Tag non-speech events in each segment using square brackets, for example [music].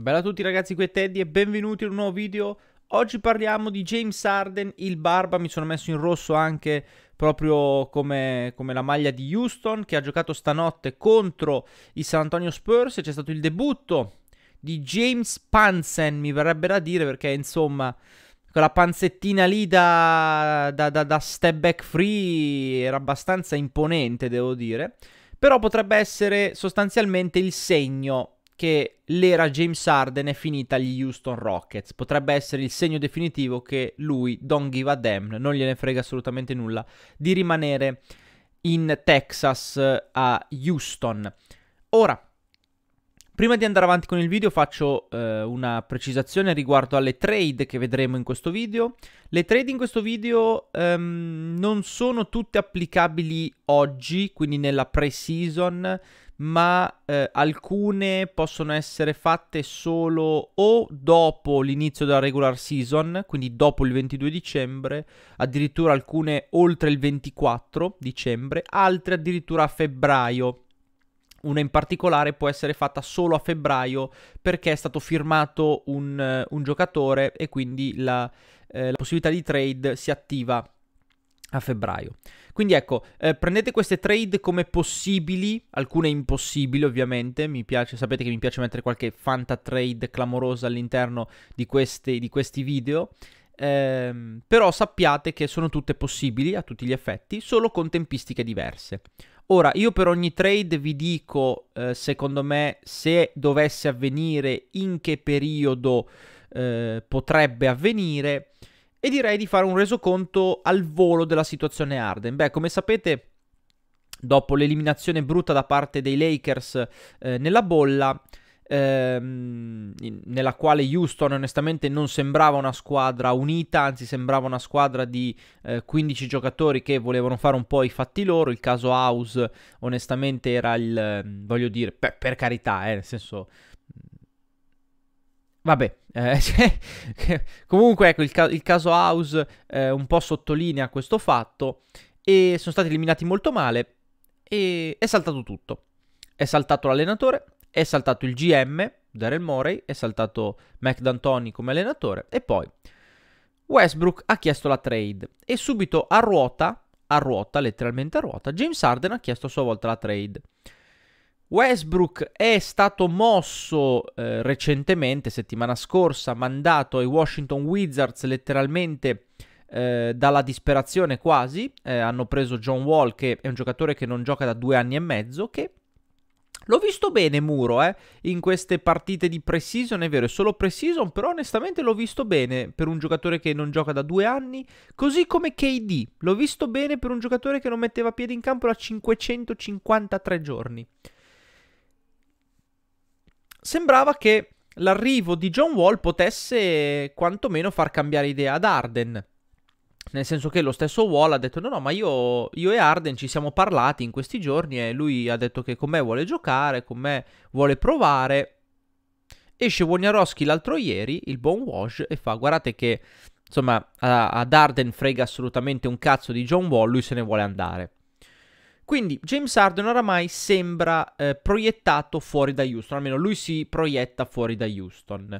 Bella a tutti ragazzi, qui è Teddy e benvenuti in un nuovo video. Oggi parliamo di James Harden, il barba, mi sono messo in rosso anche proprio come, come, la maglia di Houston che ha giocato stanotte contro i San Antonio Spurs c'è stato il debutto di James Pansen, mi verrebbe da dire perché insomma quella panzettina lì da, da, da, da step back free era abbastanza imponente devo dire, però potrebbe essere sostanzialmente il segno che l'era James Harden è finita agli Houston Rockets. Potrebbe essere il segno definitivo che lui, don't give a damn, non gliene frega assolutamente nulla, di rimanere in Texas eh, a Houston. Ora, prima di andare avanti con il video faccio eh, una precisazione riguardo alle trade che vedremo in questo video. Le trade in questo video ehm, non sono tutte applicabili oggi, quindi nella pre-season, ma eh, alcune possono essere fatte solo o dopo l'inizio della regular season, quindi dopo il 22 dicembre, addirittura alcune oltre il 24 dicembre, altre addirittura a febbraio. Una in particolare può essere fatta solo a febbraio perché è stato firmato un, eh, un giocatore e quindi la, eh, la possibilità di trade si attiva a febbraio. Quindi ecco, eh, prendete queste trade come possibili, alcune impossibili ovviamente, mi piace, sapete che mi piace mettere qualche fanta trade clamorosa all'interno di, queste, di questi video, ehm, però sappiate che sono tutte possibili a tutti gli effetti, solo con tempistiche diverse. Ora, io per ogni trade vi dico, eh, secondo me, se dovesse avvenire, in che periodo eh, potrebbe avvenire, e direi di fare un resoconto al volo della situazione Arden. Beh, come sapete, dopo l'eliminazione brutta da parte dei Lakers eh, nella bolla, ehm, nella quale Houston onestamente non sembrava una squadra unita, anzi sembrava una squadra di eh, 15 giocatori che volevano fare un po' i fatti loro, il caso House onestamente era il, ehm, voglio dire, per, per carità, eh, nel senso Vabbè, eh, [laughs] cioè, comunque ecco, il, ca- il caso House eh, un po' sottolinea questo fatto e sono stati eliminati molto male e è saltato tutto. È saltato l'allenatore, è saltato il GM, Daryl Morey, è saltato Mac D'Antoni come allenatore e poi Westbrook ha chiesto la trade e subito a ruota, a ruota, letteralmente a ruota, James Harden ha chiesto a sua volta la trade. Westbrook è stato mosso eh, recentemente, settimana scorsa, mandato ai Washington Wizards letteralmente eh, dalla disperazione quasi. Eh, hanno preso John Wall, che è un giocatore che non gioca da due anni e mezzo, che L'ho visto bene Muro, eh, in queste partite di precision, è vero, è solo precision, però onestamente l'ho visto bene per un giocatore che non gioca da due anni, così come KD, l'ho visto bene per un giocatore che non metteva piede in campo da 553 giorni sembrava che l'arrivo di John Wall potesse quantomeno far cambiare idea ad Arden. Nel senso che lo stesso Wall ha detto: No, no, ma io, io, e Arden ci siamo parlati in questi giorni e lui ha detto che con me vuole giocare, con me vuole provare. Esce Wojnarowski l'altro ieri, il buon Wash, e fa: Guardate che insomma ad Arden frega assolutamente un cazzo di John Wall, lui se ne vuole andare. Quindi James Harden oramai sembra eh, proiettato fuori da Houston, almeno lui si proietta fuori da Houston.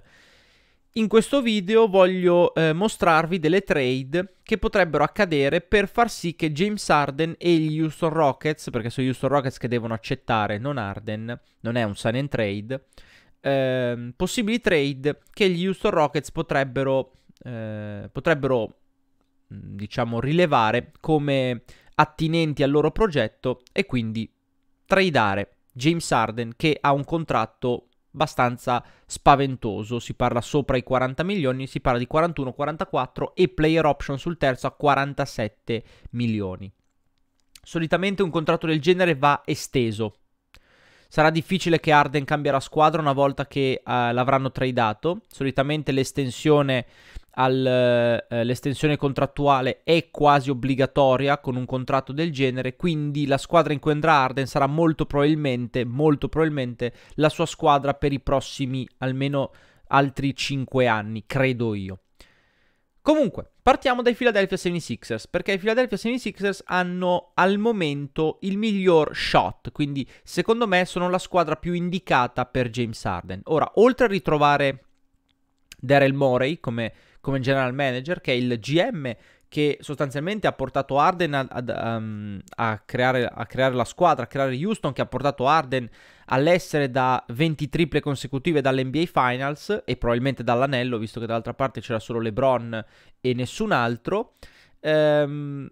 In questo video voglio eh, mostrarvi delle trade che potrebbero accadere per far sì che James Harden e gli Houston Rockets, perché sono gli Houston Rockets che devono accettare, non Harden, non è un sign and trade, eh, possibili trade che gli Houston Rockets potrebbero, eh, potrebbero mm, diciamo, rilevare come attinenti al loro progetto e quindi tradare James Arden che ha un contratto abbastanza spaventoso, si parla sopra i 40 milioni, si parla di 41, 44 e player option sul terzo a 47 milioni. Solitamente un contratto del genere va esteso. Sarà difficile che Arden cambierà squadra una volta che uh, l'avranno tradato. Solitamente l'estensione all'estensione eh, contrattuale è quasi obbligatoria con un contratto del genere, quindi la squadra in cui andrà Arden sarà molto probabilmente, molto probabilmente la sua squadra per i prossimi almeno altri 5 anni, credo io. Comunque, partiamo dai Philadelphia 76ers, perché i Philadelphia 76ers hanno al momento il miglior shot, quindi secondo me sono la squadra più indicata per James Harden. Ora, oltre a ritrovare Daryl Morey come come general manager, che è il GM che sostanzialmente ha portato Arden ad, ad, um, a, creare, a, creare, la squadra, a creare Houston, che ha portato Arden all'essere da 20 triple consecutive dall'NBA Finals e probabilmente dall'anello, visto che dall'altra parte c'era solo LeBron e nessun altro. Um,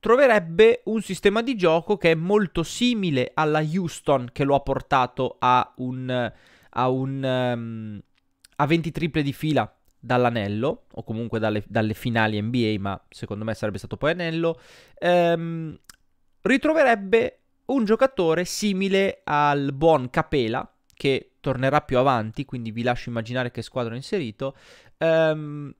troverebbe un sistema di gioco che è molto simile alla Houston che lo ha portato a un, a un um, a 20 triple di fila dall'anello, o comunque dalle, dalle, finali NBA, ma secondo me sarebbe stato poi anello, ehm, ritroverebbe un giocatore simile al buon Capela, che tornerà più avanti, quindi vi lascio immaginare che squadra ho inserito, ehm,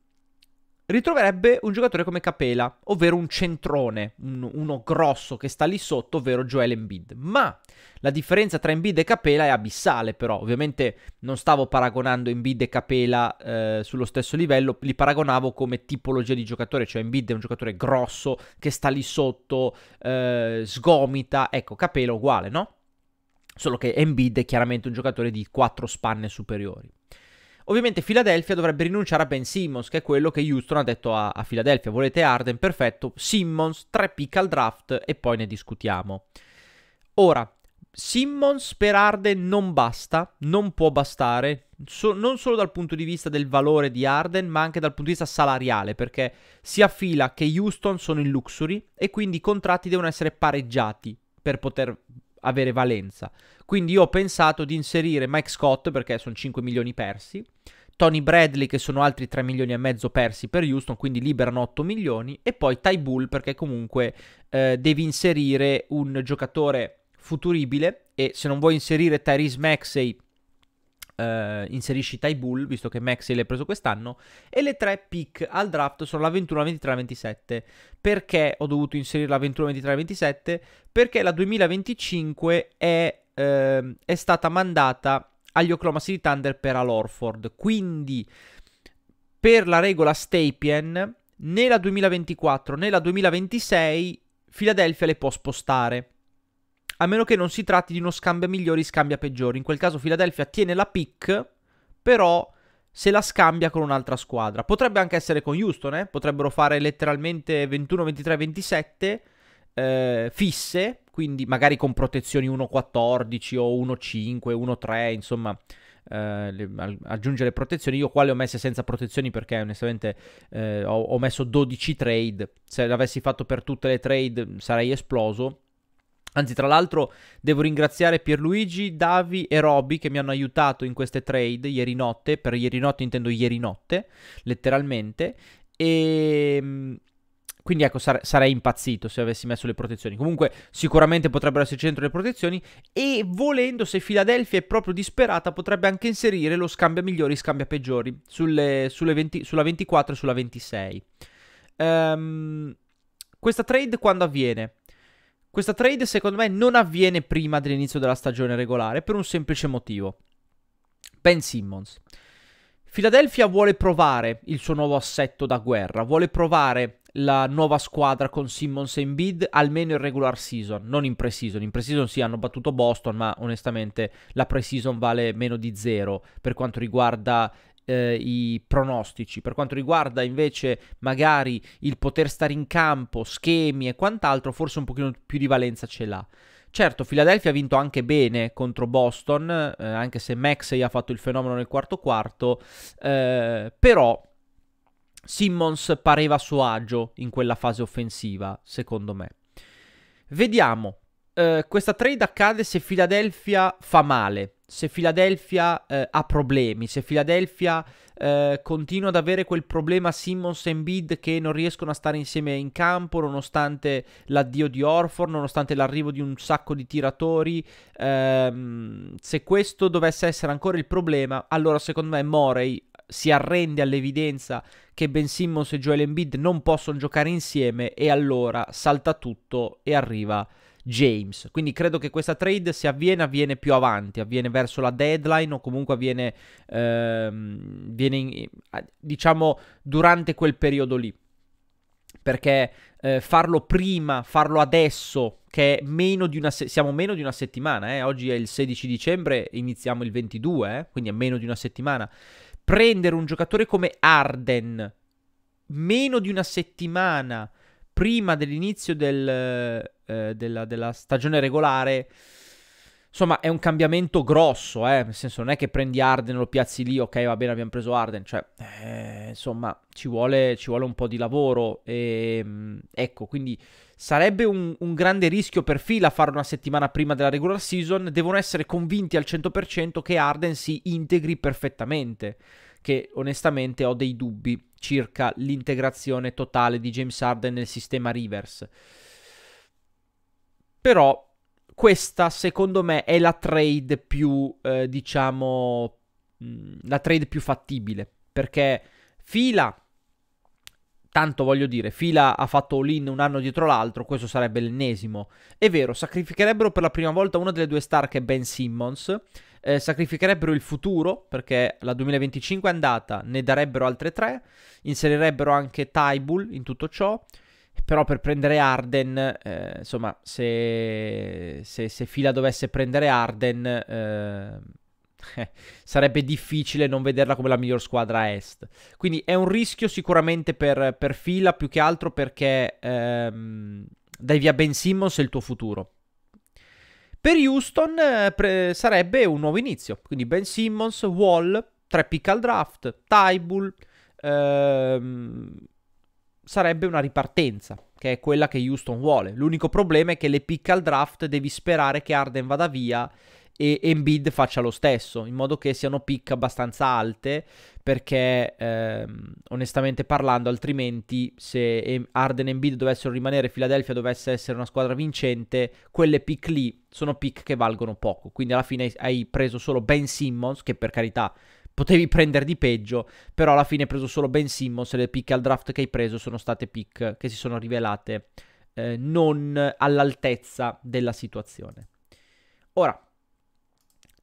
ritroverebbe un giocatore come Capela, ovvero un centrone, un, uno grosso che sta lì sotto, ovvero Joel Embiid. Ma la differenza tra Embiid e Capela è abissale, però. Ovviamente non stavo paragonando Embiid e Capela eh, sullo stesso livello, li paragonavo come tipologia di giocatore, cioè Embiid è un giocatore grosso che sta lì sotto, eh, sgomita, ecco, Capela uguale, no? Solo che Embiid è chiaramente un giocatore di 4 spanne superiori. Ovviamente Philadelphia dovrebbe rinunciare a Ben Simmons, che è quello che Houston ha detto a, a Philadelphia. Volete Arden? Perfetto. Simmons, tre pick al draft e poi ne discutiamo. Ora, Simmons per Arden non basta, non può bastare, so, non solo dal punto di vista del valore di Arden, ma anche dal punto di vista salariale, perché sia Fila che Houston sono in luxury e quindi i contratti devono essere pareggiati per poter avere valenza. Quindi io ho pensato di inserire Mike Scott perché sono 5 milioni persi, Tony Bradley che sono altri 3 milioni e mezzo persi per Houston, quindi liberano 8 milioni, e poi Ty Bull perché comunque eh, devi inserire un giocatore futuribile e se non vuoi inserire Tyrese Maxey eh, inserisci Ty Bull, visto che Maxi l'hai preso quest'anno, e le tre pick al draft sono la 21, la 23, la 27. Perché ho dovuto inserire la 21, 23, la 27? Perché la 2025 è, eh, è stata mandata agli Oklahoma City Thunder per Al Orford, quindi per la regola Stapien né la 2024 né la 2026 Philadelphia le può spostare a meno che non si tratti di uno scambia migliori, scambia peggiori. In quel caso Philadelphia tiene la pick, però se la scambia con un'altra squadra. Potrebbe anche essere con Houston, eh? potrebbero fare letteralmente 21, 23, 27 eh, fisse, quindi magari con protezioni 1.14 o 1 1.3, insomma. Eh, le, aggiungere protezioni io qua le ho messe senza protezioni perché onestamente eh, ho, ho messo 12 trade se l'avessi fatto per tutte le trade sarei esploso Anzi, tra l'altro, devo ringraziare Pierluigi, Davi e Robby che mi hanno aiutato in queste trade ieri notte. Per ieri notte intendo ieri notte, letteralmente. E. Ehm, quindi ecco, sare- sarei impazzito se avessi messo le protezioni. Comunque, sicuramente potrebbero esserci dentro le protezioni. E volendo, se Philadelphia è proprio disperata, potrebbe anche inserire lo scambia migliori, scambia peggiori sulle, sulle 20, sulla 24 e sulla 26. Um, ehm, questa trade quando avviene? Questa trade secondo me non avviene prima dell'inizio della stagione regolare per un semplice motivo. Ben Simmons. Philadelphia vuole provare il suo nuovo assetto da guerra, vuole provare la nuova squadra con Simmons e Embiid almeno in regular season, non in pre-season. In pre-season sì, hanno battuto Boston, ma onestamente la pre-season vale meno di zero per quanto riguarda eh, i pronostici. Per quanto riguarda invece magari il poter stare in campo, schemi e quant'altro, forse un pochino più di valenza ce l'ha. Certo, Philadelphia ha vinto anche bene contro Boston, eh, anche se Maxey ha fatto il fenomeno nel quarto quarto, eh, però Simmons pareva a suo agio in quella fase offensiva, secondo me. Vediamo, eh, questa trade accade se Philadelphia fa male, se Philadelphia eh, ha problemi, se Philadelphia eh, continua ad avere quel problema Simmons e Bid che non riescono a stare insieme in campo nonostante l'addio di Orford, nonostante l'arrivo di un sacco di tiratori, ehm, se questo dovesse essere ancora il problema, allora secondo me Morey si arrende all'evidenza che Ben Simmons e Joel Embiid non possono giocare insieme e allora salta tutto e arriva James. Quindi credo che questa trade, se avviene, avviene più avanti, avviene verso la deadline o comunque avviene, ehm, in, diciamo, durante quel periodo lì. Perché eh, farlo prima, farlo adesso, che meno se- siamo meno di una settimana, eh? oggi è il 16 dicembre, iniziamo il 22, eh? quindi è meno di una settimana. Prendere un giocatore come Arden, meno di una settimana prima dell'inizio del, eh, della, della, stagione regolare. Insomma, è un cambiamento grosso, eh? nel senso non è che prendi Arden, e lo piazzi lì, ok va bene abbiamo preso Arden, cioè, eh, insomma, ci vuole, ci vuole, un po' di lavoro. E, ehm, ecco, quindi sarebbe un, un grande rischio per Fila fare una settimana prima della regular season, devono essere convinti al 100% che Arden si integri perfettamente, che onestamente ho dei dubbi circa l'integrazione totale di James Harden nel sistema Rivers. Però questa secondo me è la trade più, eh, diciamo, mm, la trade più fattibile, perché Fila, tanto voglio dire, Fila ha fatto all-in un anno dietro l'altro, questo sarebbe l'ennesimo. È vero, sacrificherebbero per la prima volta una delle due star che è Ben Simmons, eh, sacrificherebbero il futuro perché la 2025 è andata, ne darebbero altre tre, inserirebbero anche Tybull in tutto ciò, però per prendere Arden, eh, insomma, se, se, se, Fila dovesse prendere Arden, eh, [laughs] eh, sarebbe difficile non vederla come la miglior squadra a est. Quindi è un rischio sicuramente per, per Fila, più che altro perché ehm, dai via Ben Simmons è il tuo futuro. Per Houston eh, pre- sarebbe un nuovo inizio, quindi Ben Simmons, Wall, tre pick al draft, Tybull, ehm, sarebbe una ripartenza, che è quella che Houston vuole. L'unico problema è che le pick al draft devi sperare che Arden vada via e Embiid faccia lo stesso, in modo che siano pick abbastanza alte, perché ehm, onestamente parlando, altrimenti se Arden e Embiid dovessero rimanere, Philadelphia dovesse essere una squadra vincente, quelle pick lì sono pick che valgono poco. Quindi alla fine hai preso solo Ben Simmons, che per carità potevi prendere di peggio, però alla fine hai preso solo Ben Simmons e le pick al draft che hai preso sono state pick che si sono rivelate eh, non all'altezza della situazione. Ora,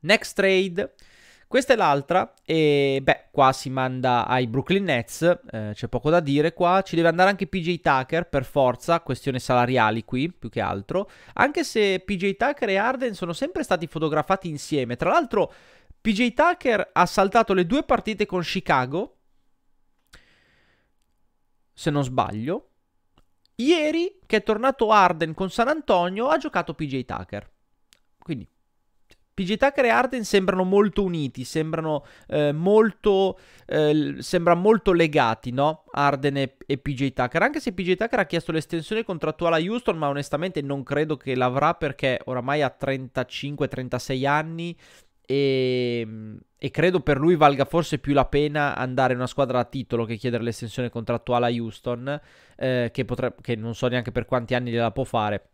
Next trade. Questa è l'altra e beh, qua si manda ai Brooklyn Nets, eh, c'è poco da dire qua, ci deve andare anche PJ Tucker per forza, questione salariali qui più che altro, anche se PJ Tucker e Arden sono sempre stati fotografati insieme, tra l'altro PJ Tucker ha saltato le due partite con Chicago, se non sbaglio, ieri che è tornato Arden con San Antonio ha giocato PJ Tucker, quindi PG Tucker e Arden sembrano molto uniti, sembrano eh, molto, eh, sembra molto legati, no? Arden e, e, PJ Tucker, anche se PJ Tucker ha chiesto l'estensione contrattuale a Houston, ma onestamente non credo che l'avrà perché oramai ha 35-36 anni e, e credo per lui valga forse più la pena andare in una squadra a titolo che chiedere l'estensione contrattuale a Houston, eh, che, potre- che non so neanche per quanti anni gliela può fare,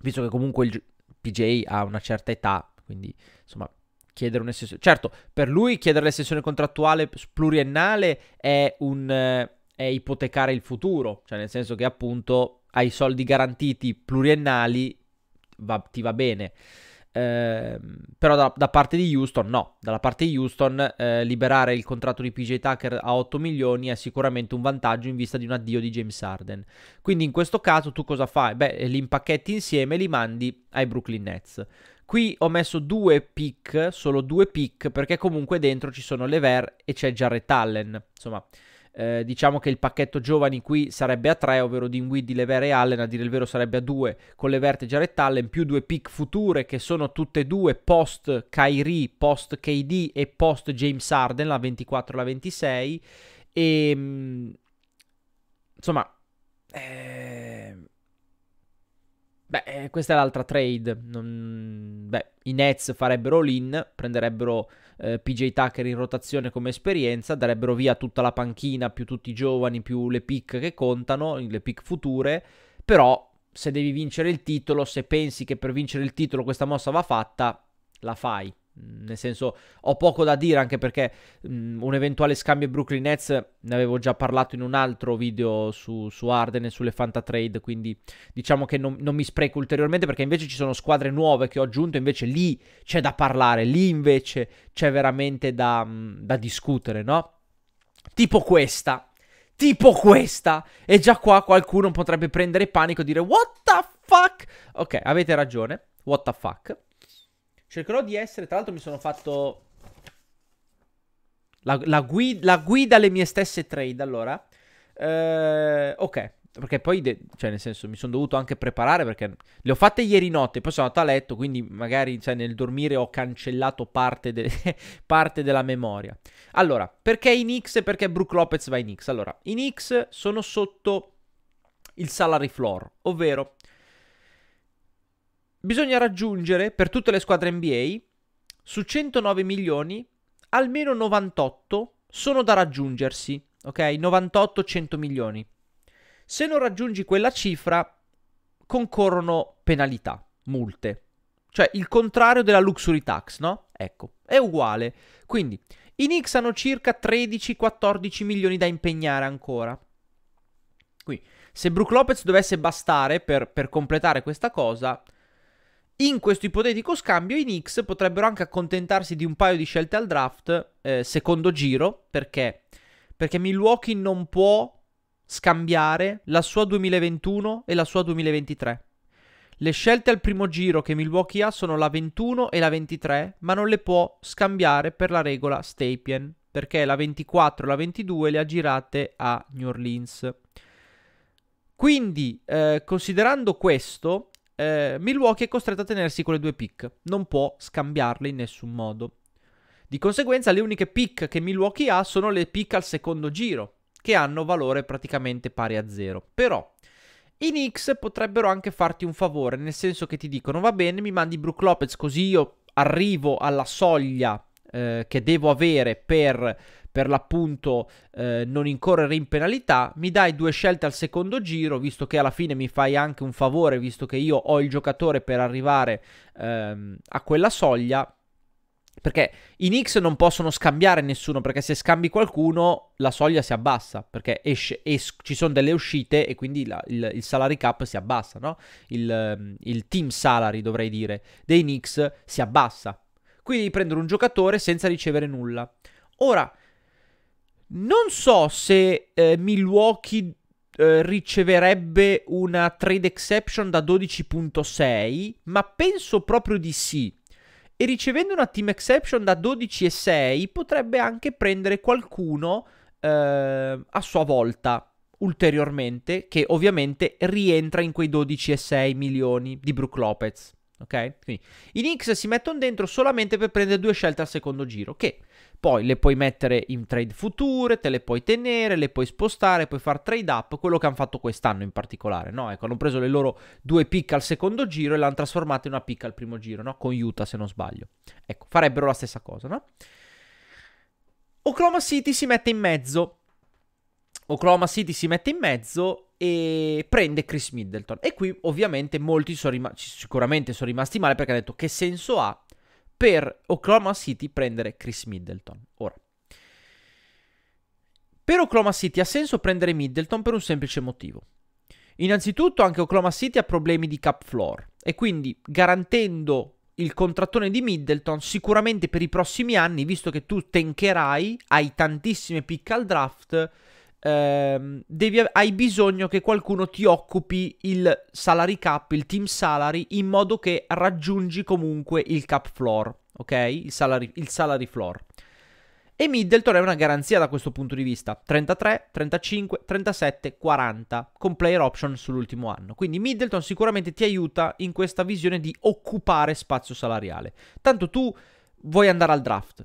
visto che comunque il PJ ha una certa età, quindi, insomma, chiedere un'estensione. Certo, per lui chiedere l'estensione contrattuale pluriennale è un è ipotecare il futuro, cioè nel senso che appunto hai soldi garantiti pluriennali va, ti va bene. Eh, però da, da, parte di Houston no, dalla parte di Houston eh, liberare il contratto di PJ Tucker a 8 milioni è sicuramente un vantaggio in vista di un addio di James Harden. Quindi in questo caso tu cosa fai? Beh, li impacchetti insieme e li mandi ai Brooklyn Nets. Qui ho messo due pick, solo due pick, perché comunque dentro ci sono Lever e c'è Jarrett Allen. Insomma, eh, diciamo che il pacchetto giovani qui sarebbe a tre, ovvero Dinwiddie, Lever e Allen, a dire il vero sarebbe a due, con Lever e Jarrett Allen, più due pick future che sono tutte e due post Kyrie, post KD e post James Harden, la 24 e la 26. E... Ehm, insomma... Eh Beh, eh, questa è l'altra trade. Non... Beh, i Nets farebbero l'in, prenderebbero eh, PJ Tucker in rotazione come esperienza, darebbero via tutta la panchina, più tutti i giovani, più le pick che contano, le pick future, però se devi vincere il titolo, se pensi che per vincere il titolo questa mossa va fatta, la fai. Nel senso, ho poco da dire anche perché mh, un eventuale scambio Brooklyn Nets ne avevo già parlato in un altro video su, su Arden e sulle Trade. Quindi diciamo che non, non, mi spreco ulteriormente perché invece ci sono squadre nuove che ho aggiunto. Invece lì c'è da parlare, lì invece c'è veramente da, mh, da discutere, no? Tipo questa. Tipo questa. E già qua qualcuno potrebbe prendere panico e dire: What the fuck? Ok, avete ragione. What the fuck? Cercherò di essere. Tra l'altro, mi sono fatto. La, la, guida, la guida alle mie stesse trade. Allora, eh, ok. Perché poi, de- cioè, nel senso, mi sono dovuto anche preparare perché le ho fatte ieri notte. Poi sono andato a letto. Quindi, magari cioè, nel dormire ho cancellato parte, de- [laughs] parte della memoria. Allora, perché in X e perché Brook Lopez va in X? Allora, in X sono sotto il salary floor, ovvero bisogna raggiungere per tutte le squadre NBA su 109 milioni almeno 98 sono da raggiungersi, ok? 98-100 milioni. Se non raggiungi quella cifra concorrono penalità, multe. Cioè il contrario della luxury tax, no? Ecco, è uguale. Quindi i Knicks hanno circa 13-14 milioni da impegnare ancora. Qui, se Brook Lopez dovesse bastare per, per completare questa cosa, in questo ipotetico scambio i Knicks potrebbero anche accontentarsi di un paio di scelte al draft, eh, secondo giro, perché? Perché Milwaukee non può scambiare la sua 2021 e la sua 2023. Le scelte al primo giro che Milwaukee ha sono la 21 e la 23, ma non le può scambiare per la regola Stapien, perché la 24 e la 22 le ha girate a New Orleans. Quindi, eh, considerando questo, eh, Milwaukee è costretto a tenersi quelle due pick, non può scambiarle in nessun modo. Di conseguenza le uniche pick che Milwaukee ha sono le pick al secondo giro, che hanno valore praticamente pari a zero. Però i Knicks potrebbero anche farti un favore, nel senso che ti dicono va bene, mi mandi Brook Lopez così io arrivo alla soglia eh, che devo avere per per l'appunto eh, non incorrere in penalità, mi dai due scelte al secondo giro, visto che alla fine mi fai anche un favore, visto che io ho il giocatore per arrivare ehm, a quella soglia. Perché i Knicks non possono scambiare nessuno, perché se scambi qualcuno la soglia si abbassa, perché esce, es- ci sono delle uscite e quindi la, il, il, salary cap si abbassa, no? Il, ehm, il team salary, dovrei dire, dei Knicks si abbassa. Quindi devi prendere un giocatore senza ricevere nulla. Ora, non so se eh, Milwaukee eh, riceverebbe una trade exception da 12.6, ma penso proprio di sì. E ricevendo una team exception da 12.6 potrebbe anche prendere qualcuno eh, a sua volta ulteriormente, che ovviamente rientra in quei 12,6 milioni di Brook Lopez. Ok? Quindi i Knicks si mettono dentro solamente per prendere due scelte al secondo giro, che poi le puoi mettere in trade future, te le puoi tenere, le puoi spostare, puoi fare trade up, quello che hanno fatto quest'anno in particolare, no? Ecco, hanno preso le loro due pick al secondo giro e l'hanno trasformata in una pick al primo giro, no? Con Utah se non sbaglio. Ecco, farebbero la stessa cosa, no? Oklahoma City si mette in mezzo. Oklahoma City si mette in mezzo e prende Chris Middleton. E qui ovviamente molti sono rimasti, sicuramente sono rimasti male perché hanno detto che senso ha per Oklahoma City prendere Chris Middleton. Ora, per Oklahoma City ha senso prendere Middleton per un semplice motivo. Innanzitutto anche Oklahoma City ha problemi di cap floor e quindi garantendo il contrattone di Middleton sicuramente per i prossimi anni, visto che tu tencherai, hai tantissime pick al draft, ehm, devi, hai bisogno che qualcuno ti occupi il salary cap, il team salary, in modo che raggiungi comunque il cap floor, ok? Il salary, il salary floor. E Middleton è una garanzia da questo punto di vista. 33, 35, 37, 40 con player option sull'ultimo anno. Quindi Middleton sicuramente ti aiuta in questa visione di occupare spazio salariale. Tanto tu vuoi andare al draft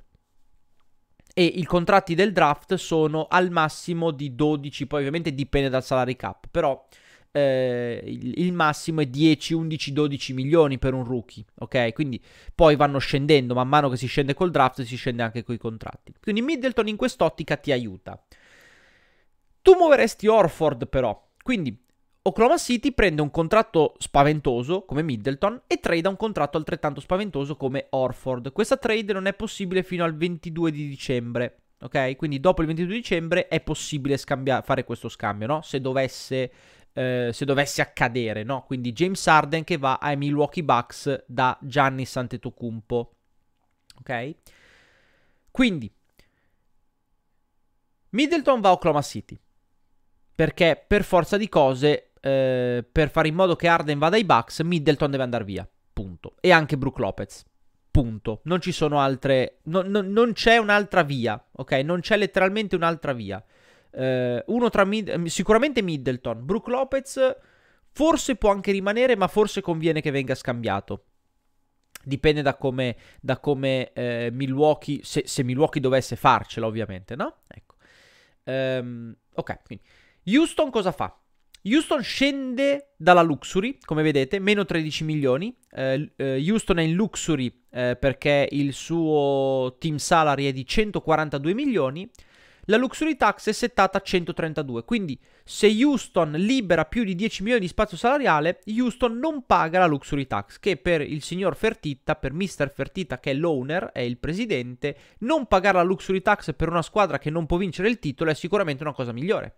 e i contratti del draft sono al massimo di 12, poi ovviamente dipende dal salary cap, però eh, il, massimo è 10, 11, 12 milioni per un rookie, ok? Quindi poi vanno scendendo, man mano che si scende col draft si scende anche con i contratti. Quindi Middleton in quest'ottica ti aiuta. Tu muoveresti Orford però, quindi Oklahoma City prende un contratto spaventoso come Middleton e trade un contratto altrettanto spaventoso come Orford. Questa trade non è possibile fino al 22 di dicembre. Ok, quindi dopo il 22 dicembre è possibile scambia- fare questo scambio, no? Se dovesse, eh, se dovesse accadere, no? Quindi James Harden che va ai Milwaukee Bucks da Gianni Santetocumpo. Ok? Quindi Middleton va a Oklahoma City perché per forza di cose eh, per fare in modo che Arden vada ai Bucks, Middleton deve andare via. Punto. E anche Brook Lopez. Punto. Non ci sono altre. No, no, non c'è un'altra via. Ok? Non c'è letteralmente un'altra via. Eh, uno tra Mid- eh, sicuramente Middleton. Brook Lopez forse può anche rimanere, ma forse conviene che venga scambiato. Dipende da come, da come eh, Milwaukee. Se, se, Milwaukee dovesse farcela, ovviamente, no? Ecco. Ehm, ok, quindi. Houston cosa fa? Houston scende dalla luxury, come vedete, meno 13 milioni. Eh, eh, Houston è in luxury eh, perché il suo team salary è di 142 milioni. La luxury tax è settata a 132, quindi se Houston libera più di 10 milioni di spazio salariale, Houston non paga la luxury tax, che per il signor Fertitta, per Mr. Fertitta che è l'owner, è il presidente, non pagare la luxury tax per una squadra che non può vincere il titolo è sicuramente una cosa migliore.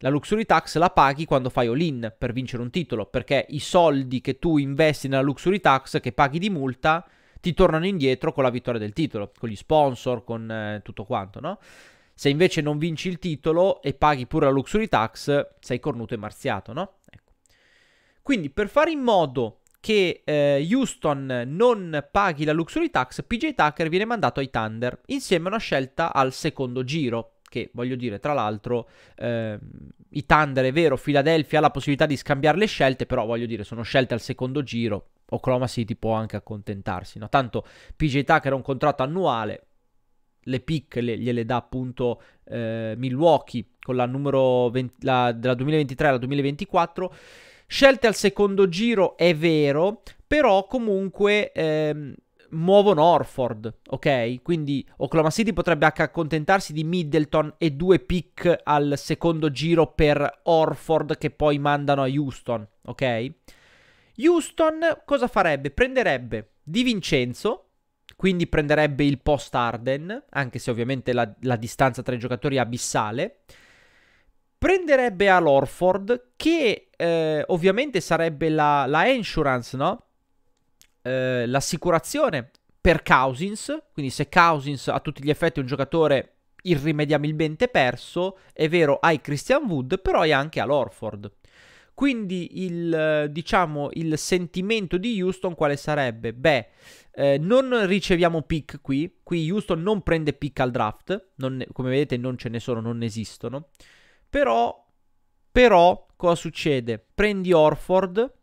La luxury tax la paghi quando fai all-in per vincere un titolo, perché i soldi che tu investi nella luxury tax, che paghi di multa, ti tornano indietro con la vittoria del titolo, con gli sponsor, con eh, tutto quanto, no? Se invece non vinci il titolo e paghi pure la luxury tax, sei cornuto e marziato, no? Ecco. Quindi per fare in modo che eh, Houston non paghi la luxury tax, PJ Tucker viene mandato ai Thunder insieme a una scelta al secondo giro che voglio dire, tra l'altro, eh, i Thunder è vero, Philadelphia ha la possibilità di scambiare le scelte, però voglio dire, sono scelte al secondo giro, Oklahoma City può anche accontentarsi, no? Tanto PJ Tucker ha un contratto annuale, le pick le, gliele dà appunto eh, Milwaukee con la numero 20, la, della 2023 alla 2024. Scelte al secondo giro è vero, però comunque ehm, muovono Orford, ok? Quindi Oklahoma City potrebbe anche accontentarsi di Middleton e due pick al secondo giro per Orford che poi mandano a Houston, ok? Houston cosa farebbe? Prenderebbe Di Vincenzo, quindi prenderebbe il post Arden, anche se ovviamente la, la distanza tra i giocatori è abissale. Prenderebbe all'Orford, che eh, ovviamente sarebbe la, la insurance, no? Eh, l'assicurazione per Cousins, quindi se Cousins a tutti gli effetti è un giocatore irrimediabilmente perso, è vero, hai Christian Wood, però hai anche all'Orford. Quindi il, eh, diciamo, il sentimento di Houston quale sarebbe? Beh, eh, non riceviamo pick qui, qui Houston non prende pick al draft, non, come vedete non ce ne sono, non esistono, però, però cosa succede? Prendi Orford,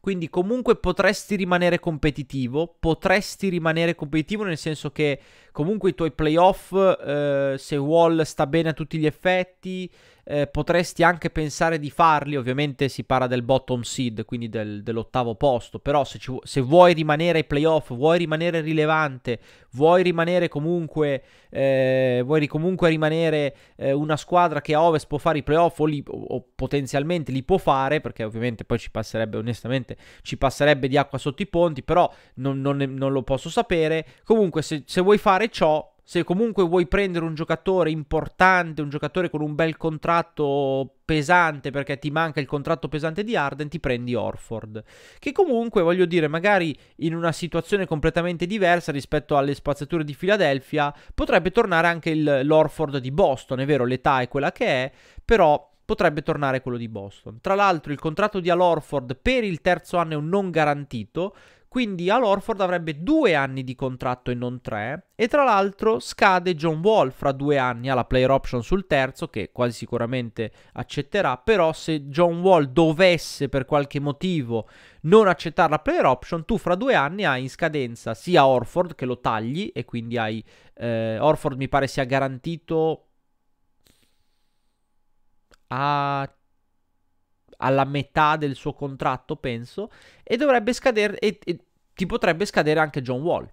quindi comunque potresti rimanere competitivo, potresti rimanere competitivo nel senso che comunque i tuoi playoff, eh, se Wall sta bene a tutti gli effetti, eh, potresti anche pensare di farli, ovviamente si parla del bottom seed, quindi del, dell'ottavo posto, però se, ci, se, vuoi rimanere ai playoff, vuoi rimanere rilevante, vuoi rimanere comunque, eh, vuoi comunque rimanere eh, una squadra che a Ovest può fare i playoff o, li, o, potenzialmente li può fare, perché ovviamente poi ci passerebbe, onestamente, ci passerebbe di acqua sotto i ponti, però non, non, non lo posso sapere, comunque se, se vuoi fare ciò se comunque vuoi prendere un giocatore importante, un giocatore con un bel contratto pesante perché ti manca il contratto pesante di Arden, ti prendi Orford. Che comunque, voglio dire, magari in una situazione completamente diversa rispetto alle spazzature di Philadelphia, potrebbe tornare anche l'Orford di Boston, è vero, l'età è quella che è, però potrebbe tornare quello di Boston. Tra l'altro il contratto di Al Orford per il terzo anno è un non garantito, quindi all'Orford avrebbe due anni di contratto e non tre. E tra l'altro scade John Wall fra due anni alla player option sul terzo, che quasi sicuramente accetterà. Però se John Wall dovesse per qualche motivo non accettare la player option, tu fra due anni hai in scadenza sia Orford che lo tagli e quindi hai... Eh, Orford mi pare sia garantito a alla metà del suo contratto, penso, e dovrebbe scadere, e, e ti potrebbe scadere anche John Wall.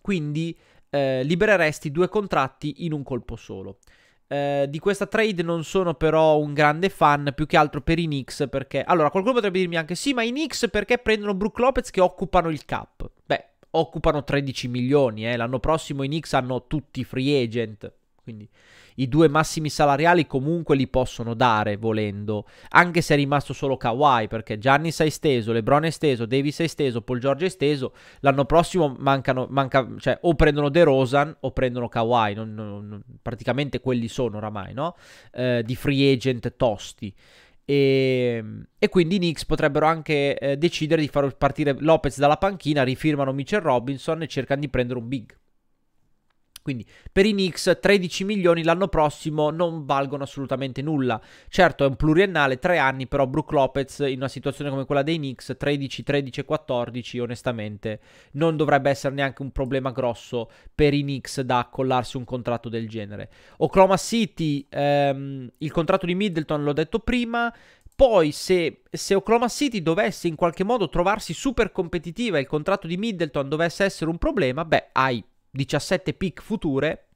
Quindi eh, libereresti due contratti in un colpo solo. Eh, di questa trade non sono però un grande fan, più che altro per i Knicks, perché... Allora, qualcuno potrebbe dirmi anche, sì, ma i Knicks perché prendono Brook Lopez che occupano il cap? Beh, occupano 13 milioni, eh. l'anno prossimo i Knicks hanno tutti free agent, quindi i due massimi salariali comunque li possono dare volendo, anche se è rimasto solo Kawhi, perché Giannis è esteso, LeBron è esteso, Davis è esteso, Paul George è esteso, l'anno prossimo mancano, manca, cioè, o prendono De Rosan o prendono Kawhi, non, non, non, praticamente quelli sono oramai, no? Eh, di free agent tosti. E, ehm, e, quindi i Knicks potrebbero anche eh, decidere di far partire Lopez dalla panchina, rifirmano Mitchell Robinson e cercano di prendere un big. Quindi per i Knicks 13 milioni l'anno prossimo non valgono assolutamente nulla. Certo è un pluriennale, tre anni, però Brook Lopez in una situazione come quella dei Knicks 13, 13 14 onestamente non dovrebbe essere neanche un problema grosso per i Knicks da accollarsi un contratto del genere. Oklahoma City, ehm, il contratto di Middleton l'ho detto prima, poi se, se, Oklahoma City dovesse in qualche modo trovarsi super competitiva e il contratto di Middleton dovesse essere un problema, beh, hai 17 pick future,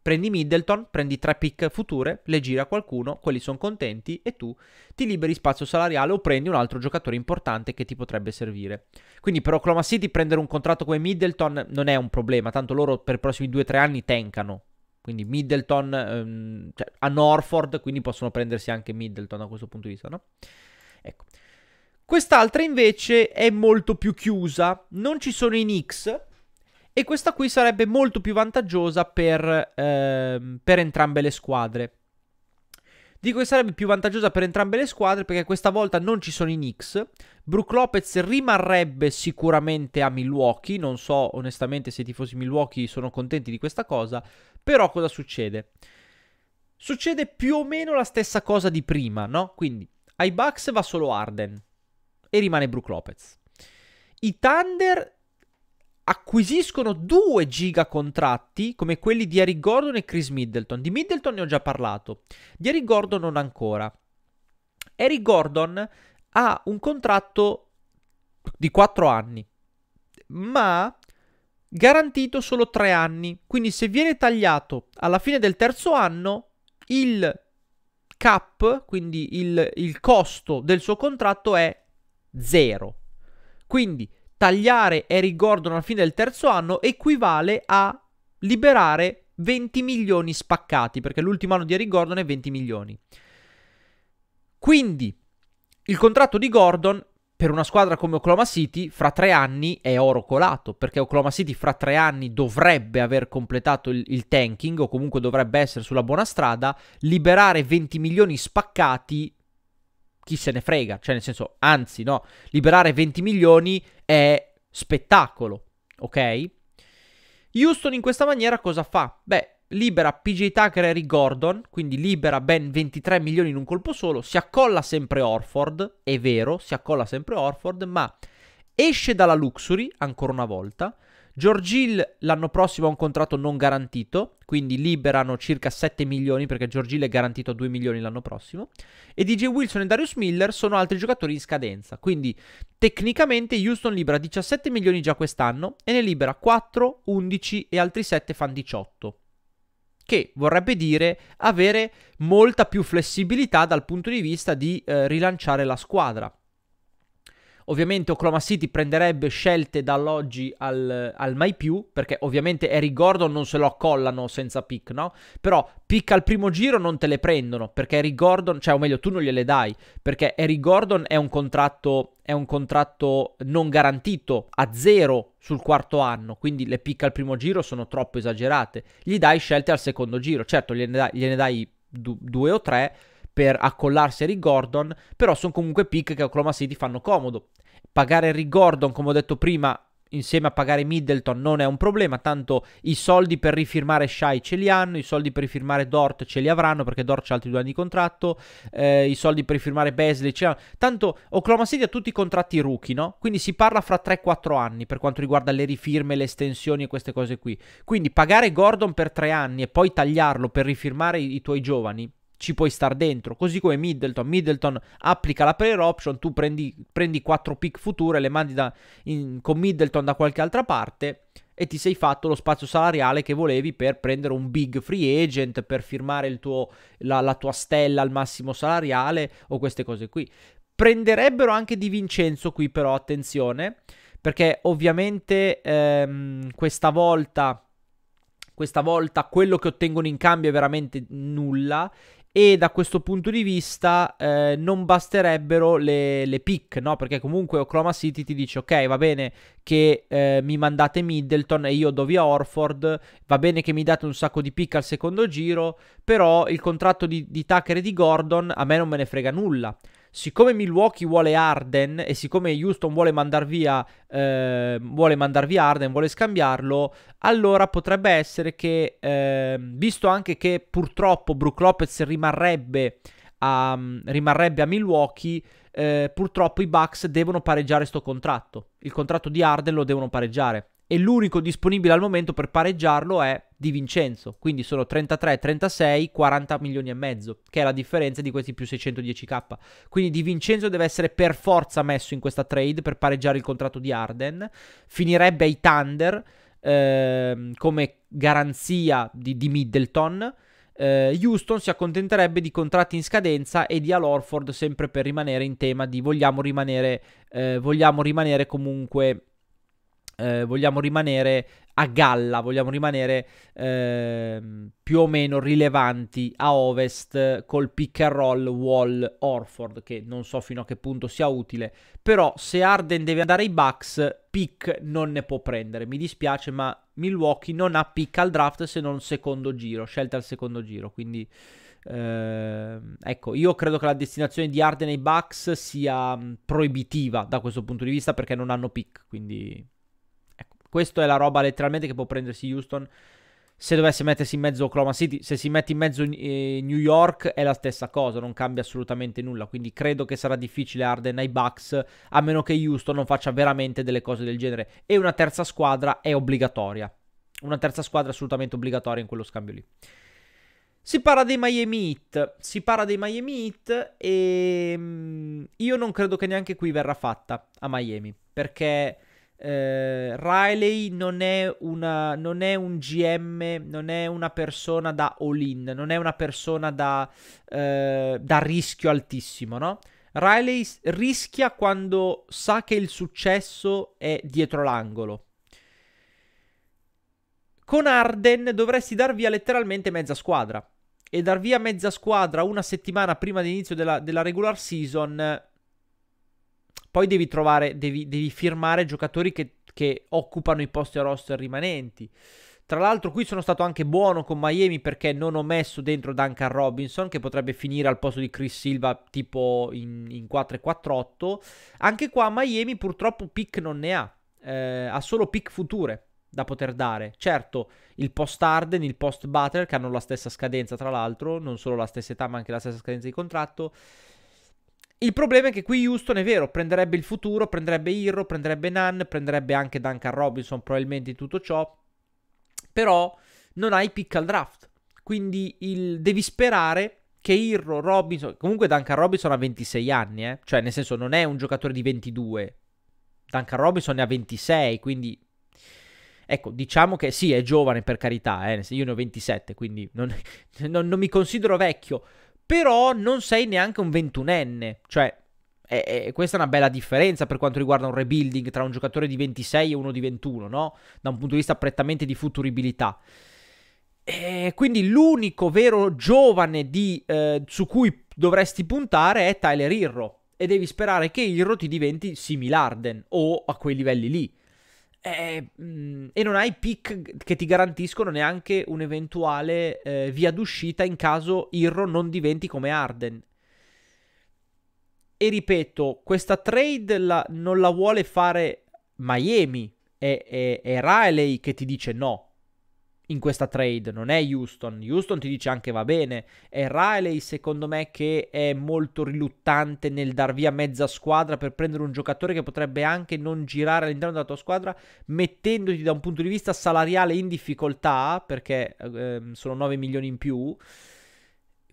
prendi Middleton, prendi 3 pick future, le gira qualcuno, quelli sono contenti e tu ti liberi spazio salariale o prendi un altro giocatore importante che ti potrebbe servire. Quindi per Oklahoma City prendere un contratto come Middleton non è un problema, tanto loro per i prossimi 2-3 anni tencano. Quindi Middleton ehm, cioè, a Norford, quindi possono prendersi anche Middleton da questo punto di vista, no? Ecco. Quest'altra invece è molto più chiusa, non ci sono i Knicks, e questa qui sarebbe molto più vantaggiosa per, ehm, per entrambe le squadre. Dico che sarebbe più vantaggiosa per entrambe le squadre perché questa volta non ci sono i Knicks. Brooke Lopez rimarrebbe sicuramente a Milwaukee. Non so onestamente se i tifosi Milwaukee sono contenti di questa cosa. Però cosa succede? Succede più o meno la stessa cosa di prima, no? Quindi ai Bucks va solo Arden e rimane Brooke Lopez. I Thunder acquisiscono due giga contratti come quelli di Eric Gordon e Chris Middleton. Di Middleton ne ho già parlato, di Eric Gordon non ancora. Eric Gordon ha un contratto di 4 anni, ma garantito solo 3 anni. Quindi se viene tagliato alla fine del terzo anno, il cap, quindi il, il costo del suo contratto è 0. Quindi tagliare Eric Gordon alla fine del terzo anno equivale a liberare 20 milioni spaccati, perché l'ultimo anno di Eric Gordon è 20 milioni. Quindi il contratto di Gordon per una squadra come Oklahoma City fra tre anni è oro colato, perché Oklahoma City fra tre anni dovrebbe aver completato il, il tanking o comunque dovrebbe essere sulla buona strada, liberare 20 milioni spaccati chi se ne frega, cioè nel senso, anzi no, liberare 20 milioni è spettacolo, ok? Houston in questa maniera cosa fa? Beh, libera PJ Tucker e Eric Gordon, quindi libera ben 23 milioni in un colpo solo, si accolla sempre Orford, è vero, si accolla sempre Orford, ma esce dalla luxury ancora una volta George Hill l'anno prossimo ha un contratto non garantito, quindi liberano circa 7 milioni perché George Hill è garantito a 2 milioni l'anno prossimo. E DJ Wilson e Darius Miller sono altri giocatori in scadenza, quindi tecnicamente Houston libera 17 milioni già quest'anno e ne libera 4, 11 e altri 7 fan 18 che vorrebbe dire avere molta più flessibilità dal punto di vista di eh, rilanciare la squadra. Ovviamente Oklahoma City prenderebbe scelte dall'oggi al, al, mai più, perché ovviamente Eric Gordon non se lo accollano senza pick, no? Però pick al primo giro non te le prendono, perché Eric Gordon, cioè o meglio tu non gliele dai, perché Eric Gordon è un contratto, è un contratto non garantito, a zero sul quarto anno, quindi le pick al primo giro sono troppo esagerate. Gli dai scelte al secondo giro, certo gliene dai, gliene dai du due o tre, per accollarsi a Rick Gordon, però sono comunque pick che a Oklahoma City fanno comodo. Pagare Rick Gordon, come ho detto prima, insieme a pagare Middleton non è un problema, tanto i soldi per rifirmare Shai ce li hanno, i soldi per rifirmare Dort ce li avranno perché Dort ha altri due anni di contratto, eh, i soldi per rifirmare Besley ce li hanno. Tanto Oklahoma City ha tutti i contratti rookie, no? Quindi si parla fra 3-4 anni per quanto riguarda le rifirme, le estensioni e queste cose qui. Quindi pagare Gordon per 3 anni e poi tagliarlo per rifirmare i, i tuoi giovani ci puoi star dentro. Così come Middleton. Middleton applica la player option, tu prendi, prendi 4 pick future, le mandi da, in, con Middleton da qualche altra parte e ti sei fatto lo spazio salariale che volevi per prendere un big free agent, per firmare tuo, la, la tua stella al massimo salariale o queste cose qui. Prenderebbero anche Di Vincenzo qui però, attenzione, perché ovviamente ehm, questa volta questa volta quello che ottengono in cambio è veramente nulla e da questo punto di vista eh, non basterebbero le, le pick, no? Perché comunque Oklahoma City ti dice ok va bene che eh, mi mandate Middleton e io do via Orford, va bene che mi date un sacco di pick al secondo giro, però il contratto di, di Tucker e di Gordon a me non me ne frega nulla siccome Milwaukee vuole Arden e siccome Houston vuole mandar via, eh, vuole mandar via Arden, vuole scambiarlo, allora potrebbe essere che, eh, visto anche che purtroppo Brook Lopez rimarrebbe a, rimarrebbe a Milwaukee, eh, purtroppo i Bucks devono pareggiare questo contratto. Il contratto di Arden lo devono pareggiare e l'unico disponibile al momento per pareggiarlo è Di Vincenzo, quindi sono 33, 36, 40 milioni e mezzo, che è la differenza di questi più 610k. Quindi Di Vincenzo deve essere per forza messo in questa trade per pareggiare il contratto di Arden, finirebbe ai Thunder eh, come garanzia di, di Middleton. Eh, Houston si accontenterebbe di contratti in scadenza e di Al Orford sempre per rimanere in tema di vogliamo rimanere, eh, vogliamo rimanere comunque eh, vogliamo rimanere a galla, vogliamo rimanere eh, più o meno rilevanti a ovest col pick and roll Wall Orford, che non so fino a che punto sia utile, però se Arden deve andare ai Bucks, pick non ne può prendere, mi dispiace, ma Milwaukee non ha pick al draft se non secondo giro, scelta al secondo giro, quindi... Eh, ecco, io credo che la destinazione di Arden ai Bucks sia proibitiva da questo punto di vista perché non hanno pick, quindi questa è la roba letteralmente che può prendersi Houston se dovesse mettersi in mezzo Oklahoma City, se si mette in mezzo eh, New York è la stessa cosa, non cambia assolutamente nulla, quindi credo che sarà difficile Arden ai Bucks a meno che Houston non faccia veramente delle cose del genere e una terza squadra è obbligatoria. Una terza squadra assolutamente obbligatoria in quello scambio lì. Si parla dei Miami Heat, si parla dei Miami Heat e mm, io non credo che neanche qui verrà fatta a Miami, perché eh, Riley non è, una, non è, un GM, non è una persona da all-in, non è una persona da, eh, da rischio altissimo, no? Riley rischia quando sa che il successo è dietro l'angolo. Con Arden dovresti dar via letteralmente mezza squadra. E dar via mezza squadra una settimana prima dell'inizio della, della regular season poi devi trovare, devi, devi firmare giocatori che, che occupano i posti a roster rimanenti. Tra l'altro qui sono stato anche buono con Miami perché non ho messo dentro Duncan Robinson che potrebbe finire al posto di Chris Silva tipo in, in 4-4-8. Anche qua Miami purtroppo pick non ne ha, eh, ha solo pick future da poter dare. Certo, il post Arden, il post Butler che hanno la stessa scadenza tra l'altro, non solo la stessa età ma anche la stessa scadenza di contratto il problema è che qui Houston è vero, prenderebbe il futuro, prenderebbe Irro, prenderebbe Nan, prenderebbe anche Duncan Robinson probabilmente in tutto ciò, però non hai pick al draft, quindi il, devi sperare che Irro, Robinson, comunque Duncan Robinson ha 26 anni, eh? cioè nel senso non è un giocatore di 22, Duncan Robinson ne ha 26, quindi Ecco, diciamo che sì, è giovane per carità, eh? io ne ho 27, quindi non, [laughs] non, non, mi considero vecchio, però non sei neanche un ventunenne, cioè e, questa è una bella differenza per quanto riguarda un rebuilding tra un giocatore di 26 e uno di 21, no? Da un punto di vista prettamente di futuribilità. E quindi l'unico vero giovane di, eh, su cui dovresti puntare è Tyler Irro e devi sperare che Irro ti diventi similarden o a quei livelli lì. Mm, e non hai pick che ti garantiscono neanche un'eventuale eh, via d'uscita in caso Irro non diventi come Arden. E ripeto, questa trade la, non la vuole fare Miami, è, è, è Riley che ti dice no in questa trade, non è Houston. Houston ti dice anche va bene. È Riley, secondo me, che è molto riluttante nel dar via mezza squadra per prendere un giocatore che potrebbe anche non girare all'interno della tua squadra, mettendoti da un punto di vista salariale in difficoltà, perché ehm, sono 9 milioni in più.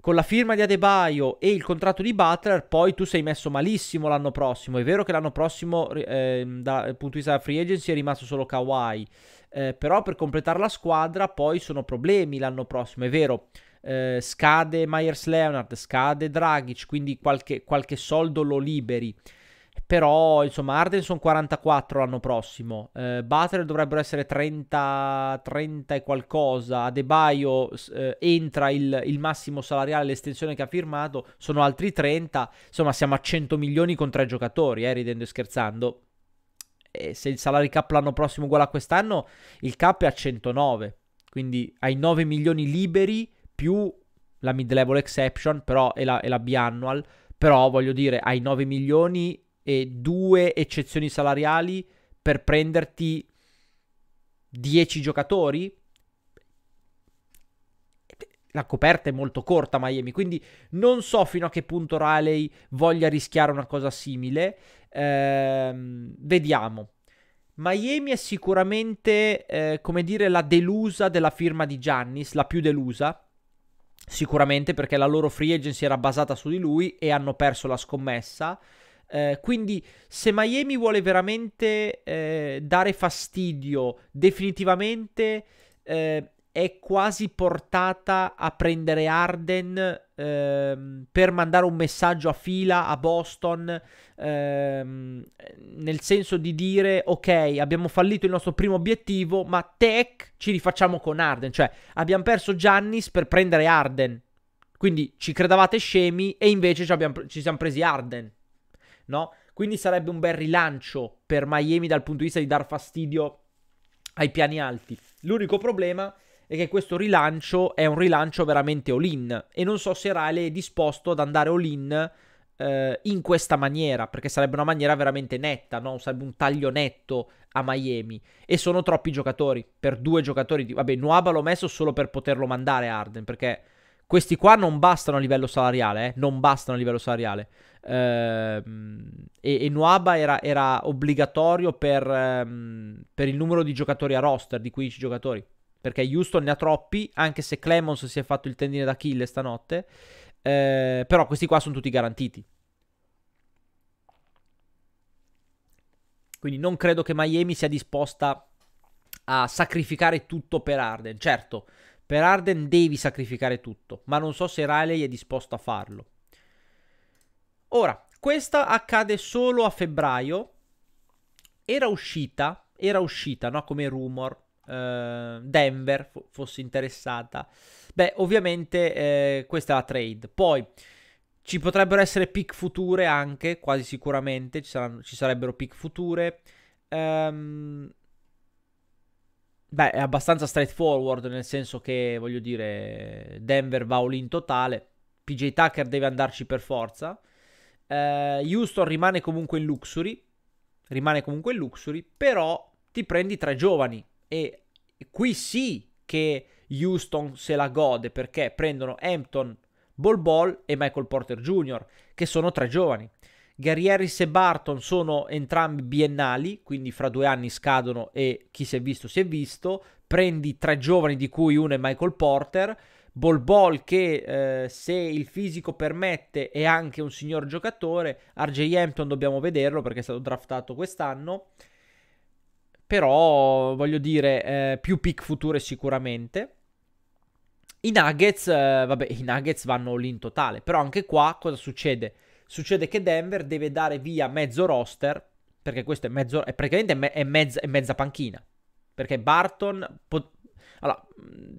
Con la firma di Adebaio e il contratto di Butler, poi tu sei messo malissimo l'anno prossimo. È vero che l'anno prossimo, ehm, dal punto di vista della free agency, è rimasto solo Kawhi eh, però per completare la squadra poi sono problemi l'anno prossimo, è vero. Eh, scade Myers Leonard, scade Dragic, quindi qualche, qualche soldo lo liberi. Però, insomma, Arden sono 44 l'anno prossimo. Eh, Butler dovrebbero essere 30, 30 e qualcosa. Adebaio eh, entra il, il, massimo salariale, l'estensione che ha firmato, sono altri 30. Insomma, siamo a 100 milioni con tre giocatori, eh, ridendo e scherzando eh, se il salary cap l'anno prossimo è uguale a quest'anno, il cap è a 109. Quindi hai 9 milioni liberi più la mid-level exception, però è la, è la biannual. Però voglio dire, hai 9 milioni e due eccezioni salariali per prenderti 10 giocatori. La coperta è molto corta Miami, quindi non so fino a che punto Riley voglia rischiare una cosa simile. Ehm, vediamo. Miami è sicuramente, eh, come dire, la delusa della firma di Giannis, la più delusa. Sicuramente perché la loro free agency era basata su di lui e hanno perso la scommessa. Eh, quindi se Miami vuole veramente eh, dare fastidio definitivamente eh, è quasi portata a prendere Arden ehm, per mandare un messaggio a fila a Boston, ehm, nel senso di dire ok abbiamo fallito il nostro primo obiettivo, ma tech ci rifacciamo con Arden, cioè abbiamo perso Giannis per prendere Arden, quindi ci credevate scemi e invece ci, abbiamo, ci siamo presi Arden, no? Quindi sarebbe un bel rilancio per Miami dal punto di vista di dar fastidio ai piani alti. L'unico problema è è che questo rilancio è un rilancio veramente all-in e non so se Riley è disposto ad andare all-in eh, in questa maniera, perché sarebbe una maniera veramente netta, no? sarebbe un taglio netto a Miami e sono troppi giocatori, per due giocatori, di... vabbè Nuaba l'ho messo solo per poterlo mandare Arden, perché questi qua non bastano a livello salariale, eh? non bastano a livello salariale. Ehm, e, e Nuaba era, era obbligatorio per, ehm, per, il numero di giocatori a roster, di 15 giocatori perché Houston ne ha troppi, anche se Clemons si è fatto il tendine d'Achille stanotte, eh, però questi qua sono tutti garantiti. Quindi non credo che Miami sia disposta a sacrificare tutto per Arden. Certo, per Arden devi sacrificare tutto, ma non so se Riley è disposto a farlo. Ora, questa accade solo a febbraio. Era uscita, era uscita, no? Come rumor, eh, Denver f- fosse interessata. Beh, ovviamente eh, questa è la trade. Poi ci potrebbero essere pick future anche, quasi sicuramente ci, saranno, ci sarebbero pick future. Ehm, beh, è abbastanza straightforward, nel senso che, voglio dire, Denver va all in totale. PJ Tucker deve andarci per forza. Eh, Houston rimane comunque in luxury, rimane comunque in luxury, però ti prendi tre giovani e qui sì che Houston se la gode perché prendono Hampton, Bol Bol e Michael Porter Jr., che sono tre giovani. Gary e Barton sono entrambi biennali, quindi fra due anni scadono e chi si è visto si è visto. Prendi tre giovani di cui uno è Michael Porter. Bol Bol che eh, se il fisico permette è anche un signor giocatore. RJ Hampton dobbiamo vederlo perché è stato draftato quest'anno però voglio dire eh, più pick future sicuramente. I Nuggets, eh, vabbè, i Nuggets vanno all'in totale, però anche qua cosa succede? Succede che Denver deve dare via mezzo roster, perché questo è mezzo, è praticamente me- è mezza, è mezza panchina, perché Barton, po- allora,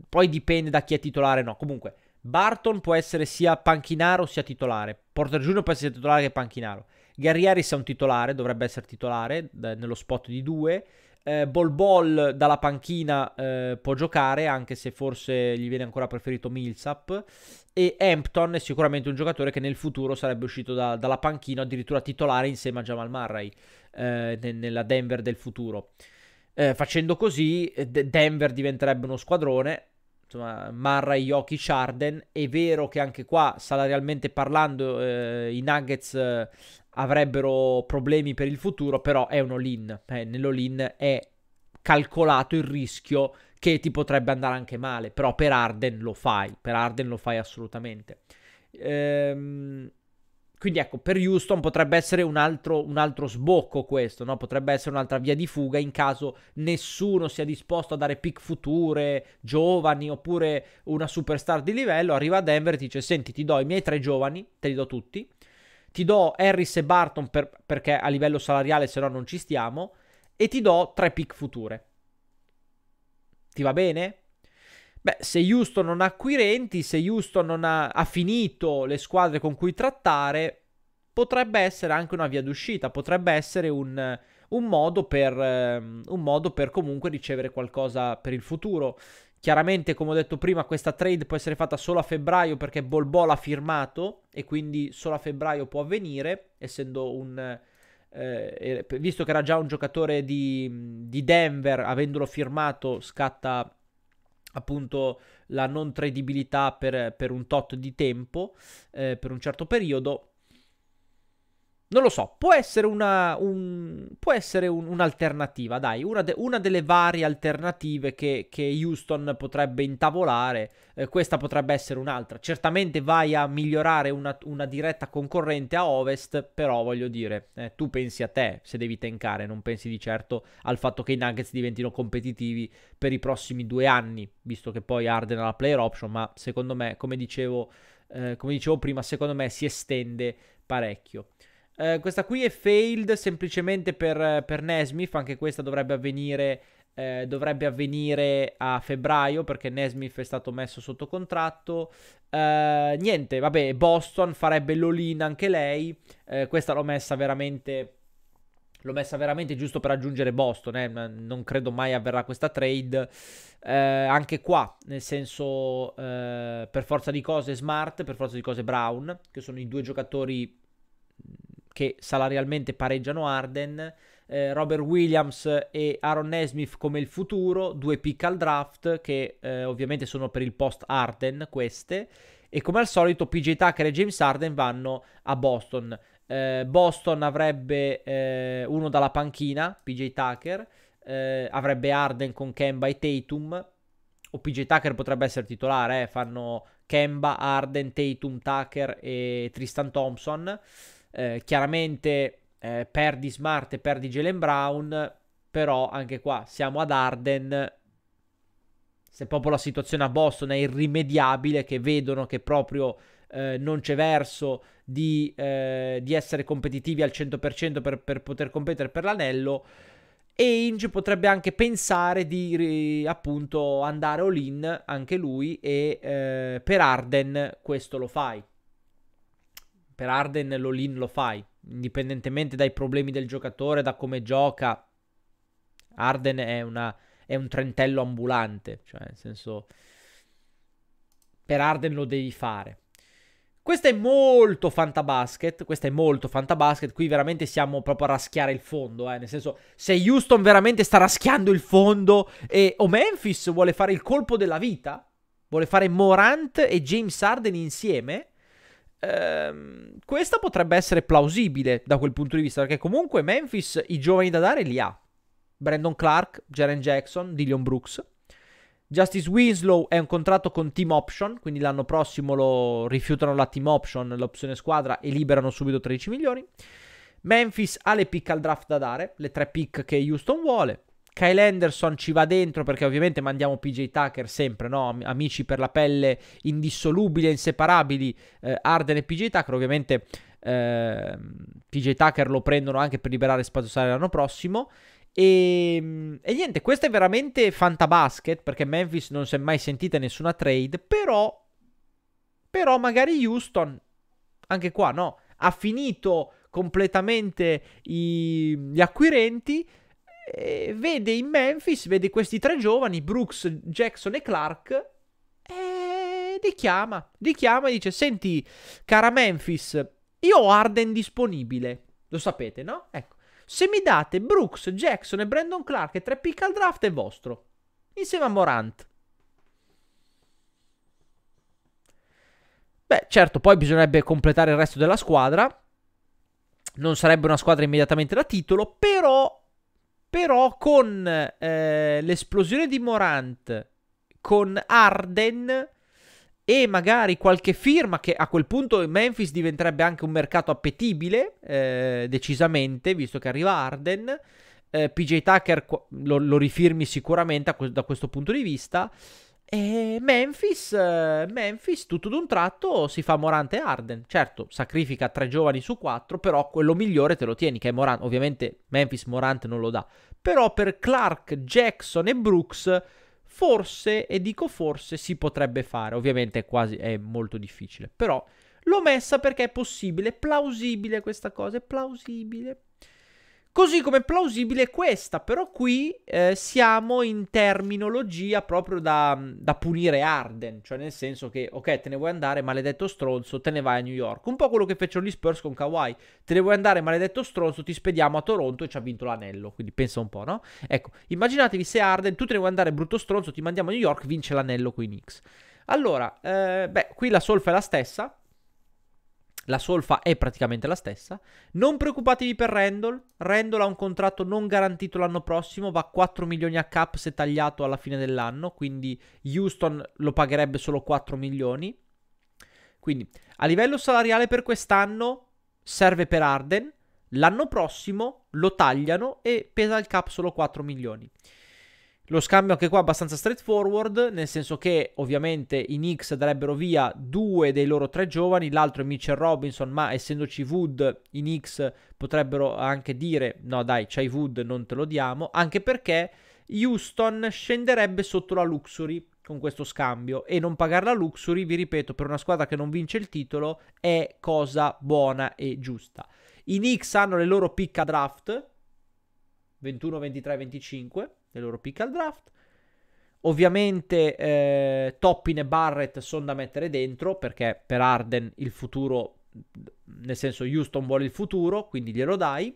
poi dipende da chi è titolare no, comunque Barton può essere sia panchinaro sia titolare, Porter Jr. può essere titolare che panchinaro, Guerrieri Harris è un titolare, dovrebbe essere titolare d- nello spot di due, eh, Bol Bol dalla panchina eh, può giocare, anche se forse gli viene ancora preferito Millsap. E Hampton è sicuramente un giocatore che nel futuro sarebbe uscito da, dalla panchina, addirittura titolare insieme a Jamal Murray eh, nella Denver del futuro. Eh, facendo così, eh, Denver diventerebbe uno squadrone. Insomma, Murray, Yoki, Sharden. È vero che anche qua, salarialmente parlando, eh, i Nuggets avrebbero problemi per il futuro, però è un all-in. Eh, Nell'all-in è calcolato il rischio che ti potrebbe andare anche male, però per Arden lo fai, per Arden lo fai assolutamente. Ehm, quindi ecco, per Houston potrebbe essere un altro, un altro sbocco questo, no? potrebbe essere un'altra via di fuga in caso nessuno sia disposto a dare pick future, giovani oppure una superstar di livello, arriva a Denver e ti dice senti ti do i miei tre giovani, te li do tutti, ti do Harris e Barton per, perché a livello salariale se no non ci stiamo e ti do tre pick future. Ti va bene? Beh, se Houston non ha acquirenti, se Houston non ha, ha finito le squadre con cui trattare, potrebbe essere anche una via d'uscita, potrebbe essere un, un modo, per, um, un modo per comunque ricevere qualcosa per il futuro. Chiaramente, come ho detto prima, questa trade può essere fatta solo a febbraio perché Bolbol ha firmato e quindi solo a febbraio può avvenire, essendo un... Eh, eh visto che era già un giocatore di, di Denver, avendolo firmato, scatta appunto la non tradibilità per, per un tot di tempo, eh, per un certo periodo non lo so, può essere, una, un, può essere un, un'alternativa, dai, una, de, una, delle varie alternative che, che Houston potrebbe intavolare, eh, questa potrebbe essere un'altra. Certamente vai a migliorare una, una diretta concorrente a Ovest, però voglio dire, eh, tu pensi a te se devi tencare, non pensi di certo al fatto che i Nuggets diventino competitivi per i prossimi due anni, visto che poi Arden ha la player option, ma secondo me, come dicevo, eh, come dicevo prima, secondo me si estende parecchio. Eh, questa qui è failed semplicemente per, per Nesmith, anche questa dovrebbe avvenire, eh, dovrebbe avvenire, a febbraio perché Nesmith è stato messo sotto contratto. Eh, niente, vabbè, Boston farebbe l'all-in anche lei, eh, questa l'ho messa veramente... L'ho messa veramente giusto per raggiungere Boston, eh? non credo mai avverrà questa trade. Eh, anche qua, nel senso, eh, per forza di cose Smart, per forza di cose Brown, che sono i due giocatori che salarialmente pareggiano Arden, eh, Robert Williams e Aaron Nesmith come il futuro, due pick al draft che eh, ovviamente sono per il post Arden queste e come al solito PJ Tucker e James Arden vanno a Boston. Eh, Boston avrebbe eh, uno dalla panchina, PJ Tucker, eh, avrebbe Arden con Kemba e Tatum o PJ Tucker potrebbe essere titolare, eh, fanno Kemba, Arden, Tatum, Tucker e Tristan Thompson. Eh, chiaramente eh, perdi Smart e perdi Jalen Brown, però anche qua siamo ad Arden. Se proprio la situazione a Boston è irrimediabile, che vedono che proprio eh, non c'è verso di, eh, di, essere competitivi al 100% per, per poter competere per l'anello, e Inge potrebbe anche pensare di appunto andare all-in anche lui e eh, per Arden questo lo fai per Arden l'all-in lo fai, indipendentemente dai problemi del giocatore, da come gioca. Arden è, una, è un trentello ambulante, cioè nel senso per Arden lo devi fare. Questa è molto fantabasket, questa è molto fantabasket, qui veramente siamo proprio a raschiare il fondo, eh, nel senso se Houston veramente sta raschiando il fondo e o Memphis vuole fare il colpo della vita, vuole fare Morant e James Arden insieme, Ehm, questa potrebbe essere plausibile da quel punto di vista, perché comunque Memphis i giovani da dare li ha. Brandon Clark, Jaren Jackson, Dillion Brooks. Justice Winslow è un contratto con team option, quindi l'anno prossimo lo rifiutano la team option, l'opzione squadra e liberano subito 13 milioni. Memphis ha le pick al draft da dare, le tre pick che Houston vuole. Kyle Anderson ci va dentro perché ovviamente mandiamo PJ Tucker sempre, no? amici per la pelle indissolubili e inseparabili, eh, Arden e PJ Tucker ovviamente eh, PJ Tucker lo prendono anche per liberare spazio salario l'anno prossimo. E, ehm, e, niente, questo è veramente fantabasket perché Memphis non si è mai sentita nessuna trade, però, però magari Houston, anche qua no, ha finito completamente i, gli acquirenti eh, vede in Memphis, vede questi tre giovani, Brooks, Jackson e Clark, e li chiama, li chiama e dice, senti, cara Memphis, io ho Arden disponibile, lo sapete, no? Ecco, se mi date Brooks, Jackson e Brandon Clark e tre pick al draft è vostro, insieme a Morant. Beh, certo, poi bisognerebbe completare il resto della squadra. Non sarebbe una squadra immediatamente da titolo, però però con eh, l'esplosione di Morant, con Arden e magari qualche firma che a quel punto Memphis diventerebbe anche un mercato appetibile, eh, decisamente, visto che arriva Arden. Eh, PJ Tucker lo, lo, rifirmi sicuramente que- da questo punto di vista. E Memphis, Memphis, tutto d'un tratto si fa Morante e Arden. Certo, sacrifica tre giovani su quattro, però quello migliore te lo tieni, che è Morante. Ovviamente Memphis Morante non lo dà. Però per Clark, Jackson e Brooks, forse, e dico forse, si potrebbe fare. Ovviamente è, quasi, è molto difficile. Però l'ho messa perché è possibile, è plausibile questa cosa, è plausibile. Così come plausibile è questa, però qui eh, siamo in terminologia proprio da, da, punire Arden, cioè nel senso che, ok, te ne vuoi andare, maledetto stronzo, te ne vai a New York. Un po' quello che fecero gli Spurs con Kawhi, te ne vuoi andare, maledetto stronzo, ti spediamo a Toronto e ci ha vinto l'anello, quindi pensa un po', no? Ecco, immaginatevi se Arden, tu te ne vuoi andare, brutto stronzo, ti mandiamo a New York, vince l'anello con i Knicks. Allora, eh, beh, qui la solfa è la stessa, la solfa è praticamente la stessa. Non preoccupatevi per Randall. Randall ha un contratto non garantito l'anno prossimo, va a 4 milioni a cap se tagliato alla fine dell'anno, quindi Houston lo pagherebbe solo 4 milioni. Quindi a livello salariale per quest'anno serve per Arden, l'anno prossimo lo tagliano e pesa il cap solo 4 milioni. Lo scambio anche qua è abbastanza straightforward, nel senso che ovviamente i Knicks darebbero via due dei loro tre giovani, l'altro è Mitchell Robinson, ma essendoci Wood, i Knicks potrebbero anche dire no dai, c'hai Wood, non te lo diamo, anche perché Houston scenderebbe sotto la Luxury con questo scambio e non pagare la Luxury, vi ripeto, per una squadra che non vince il titolo è cosa buona e giusta. I Knicks hanno le loro picca draft 21, 23, 25 le loro pick al draft. Ovviamente eh, Toppin e Barrett sono da mettere dentro perché per Arden il futuro, nel senso Houston vuole il futuro, quindi glielo dai.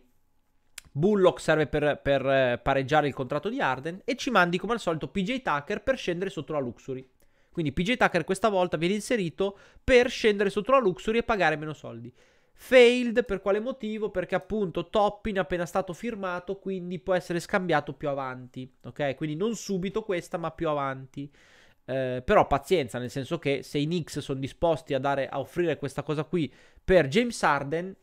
Bullock serve per, per eh, pareggiare il contratto di Arden e ci mandi come al solito PJ Tucker per scendere sotto la Luxury. Quindi PJ Tucker questa volta viene inserito per scendere sotto la Luxury e pagare meno soldi. Failed per quale motivo? Perché appunto Toppin è appena stato firmato, quindi può essere scambiato più avanti, ok? Quindi non subito questa, ma più avanti. Eh, però pazienza, nel senso che se i Knicks sono disposti a, dare, a offrire questa cosa qui per James Harden,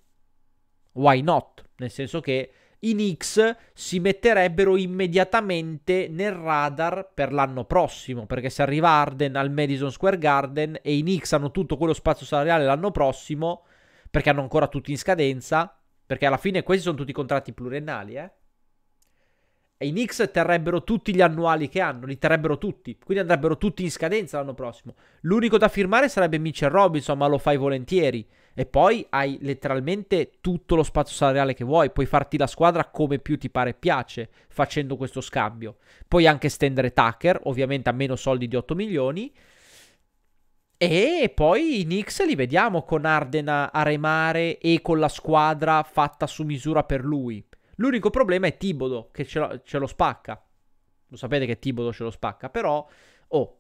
why not? Nel senso che i Knicks si metterebbero immediatamente nel radar per l'anno prossimo, perché se arriva Arden al Madison Square Garden e i Knicks hanno tutto quello spazio salariale l'anno prossimo, perché hanno ancora tutti in scadenza, perché alla fine questi sono tutti contratti pluriennali, eh. E i Knicks terrebbero tutti gli annuali che hanno, li terrebbero tutti, quindi andrebbero tutti in scadenza l'anno prossimo. L'unico da firmare sarebbe Mitchell Robinson, ma lo fai volentieri. E poi hai letteralmente tutto lo spazio salariale che vuoi, puoi farti la squadra come più ti pare e piace facendo questo scambio. Puoi anche stendere Tucker, ovviamente a meno soldi di 8 milioni, e poi i Knicks li vediamo con Arden a remare e con la squadra fatta su misura per lui. L'unico problema è Tibodo che ce lo, ce lo spacca. Lo sapete che Tibodo ce lo spacca, però... Oh.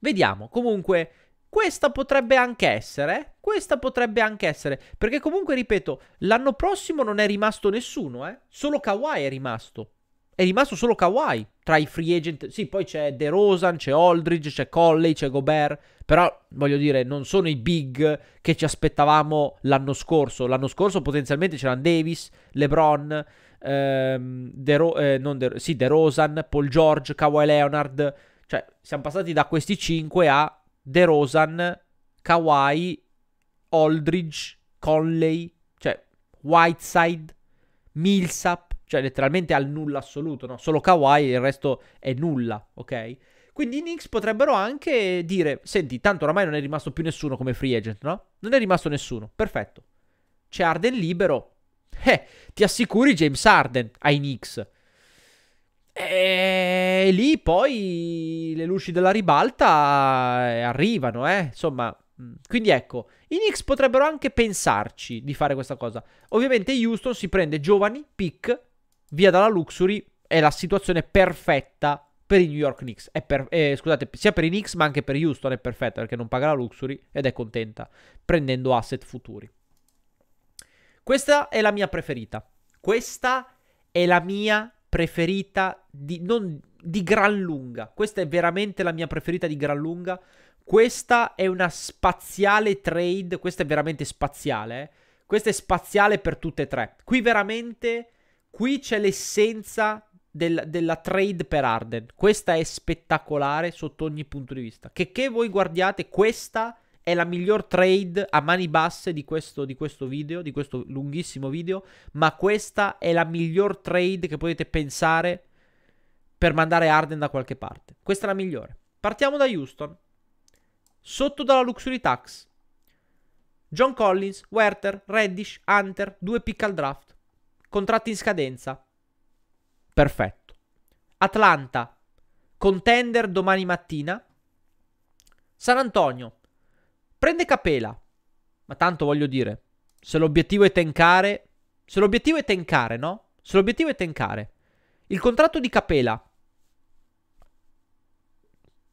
Vediamo. Comunque, questa potrebbe anche essere. Questa potrebbe anche essere. Perché comunque, ripeto, l'anno prossimo non è rimasto nessuno, eh? Solo Kawhi è rimasto. È rimasto solo Kawhi tra i free agent. Sì, poi c'è De Rosan, c'è Aldridge, c'è Colley, c'è Gobert. Però, voglio dire, non sono i big che ci aspettavamo l'anno scorso. L'anno scorso potenzialmente c'erano Davis, LeBron, ehm, De, Ro- eh, De-, sì, De Rosan, Paul George, Kawhi Leonard. Cioè, siamo passati da questi 5 a De Rosan, Kawhi, Aldridge, Conley, cioè Whiteside, Millsap. Cioè letteralmente al nulla assoluto, no? Solo Kawhi e il resto è nulla, ok? Quindi i Knicks potrebbero anche dire, senti, tanto oramai non è rimasto più nessuno come free agent, no? Non è rimasto nessuno, perfetto. C'è Arden libero. Eh, ti assicuri James Arden ai Knicks. E eh, lì poi le luci della ribalta eh, arrivano, eh? Insomma, mm. quindi ecco, i Knicks potrebbero anche pensarci di fare questa cosa. Ovviamente Houston si prende giovani, pick, via dalla Luxury è la situazione perfetta per i New York Knicks. Per, eh, scusate, sia per i Knicks ma anche per Houston è perfetta perché non paga la Luxury ed è contenta prendendo asset futuri. Questa è la mia preferita. Questa è la mia preferita di, non, di gran lunga. Questa è veramente la mia preferita di gran lunga. Questa è una spaziale trade. Questa è veramente spaziale. Eh? Questa è spaziale per tutte e tre. Qui veramente Qui c'è l'essenza del, della trade per Arden. Questa è spettacolare sotto ogni punto di vista. Che, che voi guardiate, questa è la miglior trade a mani basse di questo, di questo video, di questo lunghissimo video, ma questa è la miglior trade che potete pensare per mandare Arden da qualche parte. Questa è la migliore. Partiamo da Houston. Sotto dalla Luxury Tax. John Collins, Werther, Reddish, Hunter, due pick al draft. Contratti in scadenza. Perfetto. Atlanta, contender domani mattina. San Antonio, prende Capela. Ma tanto voglio dire, se l'obiettivo è tencare... Se l'obiettivo è tencare, no? Se l'obiettivo è tencare. Il contratto di Capela.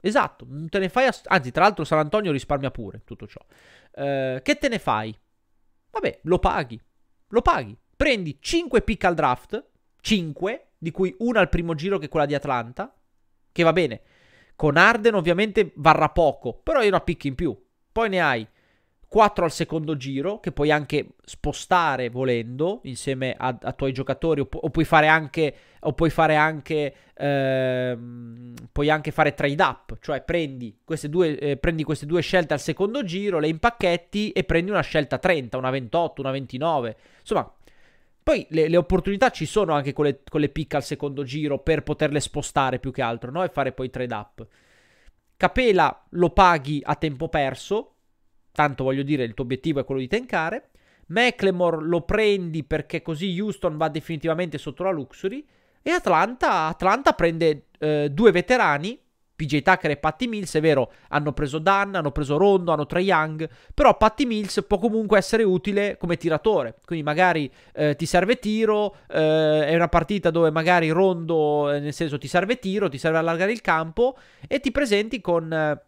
Esatto, non te ne fai... Ass- anzi, tra l'altro San Antonio risparmia pure tutto ciò. Eh, che te ne fai? Vabbè, lo paghi. Lo paghi prendi 5 pick al draft, 5, di cui una al primo giro che è quella di Atlanta, che va bene. Con Arden ovviamente varrà poco, però è una pick in più. Poi ne hai 4 al secondo giro, che puoi anche spostare volendo insieme a, a tuoi giocatori, o, pu- o, puoi fare anche, o puoi fare anche, ehm, puoi anche fare trade up, cioè prendi queste, due, eh, prendi queste due scelte al secondo giro, le impacchetti e prendi una scelta 30, una 28, una 29, insomma poi le, le, opportunità ci sono anche con le, con le pick al secondo giro per poterle spostare più che altro, no? E fare poi trade up. Capela lo paghi a tempo perso, tanto voglio dire il tuo obiettivo è quello di tencare. Mclemore lo prendi perché così Houston va definitivamente sotto la luxury. E Atlanta, Atlanta prende eh, due veterani PJ Tucker e Patty Mills, è vero, hanno preso Dan, hanno preso Rondo, hanno Trae Young, però Patty Mills può comunque essere utile come tiratore, quindi magari eh, ti serve tiro, eh, è una partita dove magari Rondo, eh, nel senso ti serve tiro, ti serve allargare il campo e ti presenti con eh,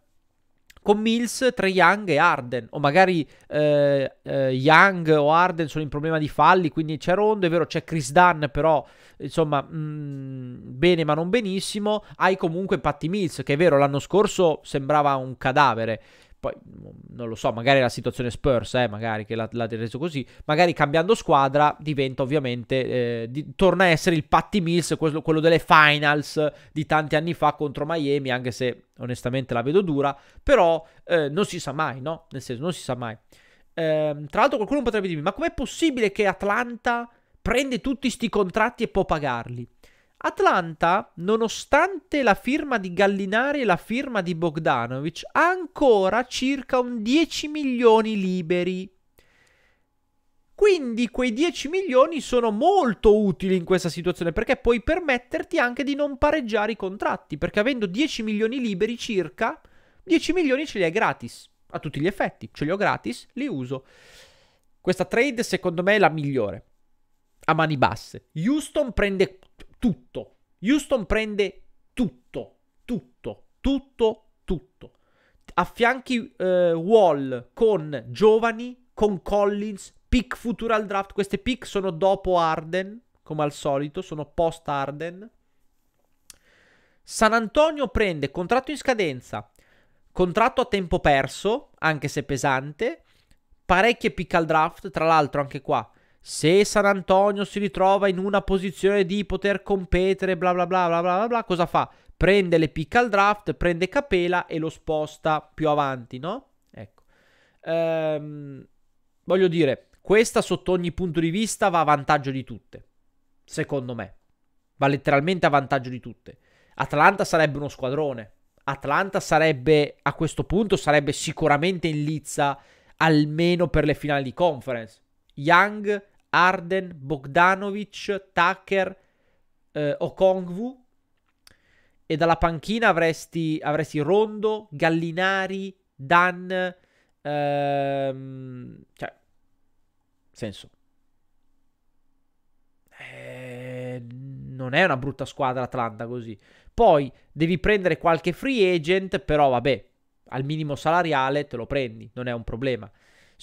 con Mills, Trey Young e Arden. O magari eh, eh, Young o Arden sono in problema di falli, quindi c'è Rondo, è vero, c'è Chris Dunn, però insomma, mh, mm, bene ma non benissimo. Hai comunque Patti Mills, che è vero, l'anno scorso sembrava un cadavere poi mm, non lo so, magari la situazione Spurs, eh, magari che l'ha, reso così, magari cambiando squadra diventa ovviamente, eh, di, torna a essere il Patty Mills, quello, quello, delle finals di tanti anni fa contro Miami, anche se onestamente la vedo dura, però eh, non si sa mai, no? Nel senso, non si sa mai. Ehm, tra l'altro qualcuno potrebbe dirmi, ma com'è possibile che Atlanta prende tutti questi contratti e può pagarli? Atlanta, nonostante la firma di Gallinari e la firma di Bogdanovic, ha ancora circa un 10 milioni liberi. Quindi quei 10 milioni sono molto utili in questa situazione perché puoi permetterti anche di non pareggiare i contratti, perché avendo 10 milioni liberi circa, 10 milioni ce li hai gratis, a tutti gli effetti, ce li ho gratis, li uso. Questa trade secondo me è la migliore, a mani basse. Houston prende tutto. Houston prende tutto, tutto, tutto, tutto. Affianchi eh, Wall con giovani, con Collins, pick futura al draft. Queste pick sono dopo Arden, come al solito, sono post Arden. San Antonio prende contratto in scadenza, contratto a tempo perso, anche se pesante, parecchie pick al draft, tra l'altro anche qua se San Antonio si ritrova in una posizione di poter competere, bla bla bla bla bla bla, cosa fa? Prende le pick al draft, prende Capela e lo sposta più avanti, no? Ecco. Ehm, voglio dire, questa sotto ogni punto di vista va a vantaggio di tutte, secondo me. Va letteralmente a vantaggio di tutte. Atlanta sarebbe uno squadrone. Atlanta sarebbe, a questo punto, sarebbe sicuramente in lizza almeno per le finali di conference. Young Arden, Bogdanovic, Tucker, eh, Okongwu. E dalla panchina avresti, avresti Rondo, Gallinari, Dan. Ehm, cioè, senso. Eh, non è una brutta squadra Atlanta così. Poi devi prendere qualche free agent, però vabbè, al minimo salariale te lo prendi, non è un problema.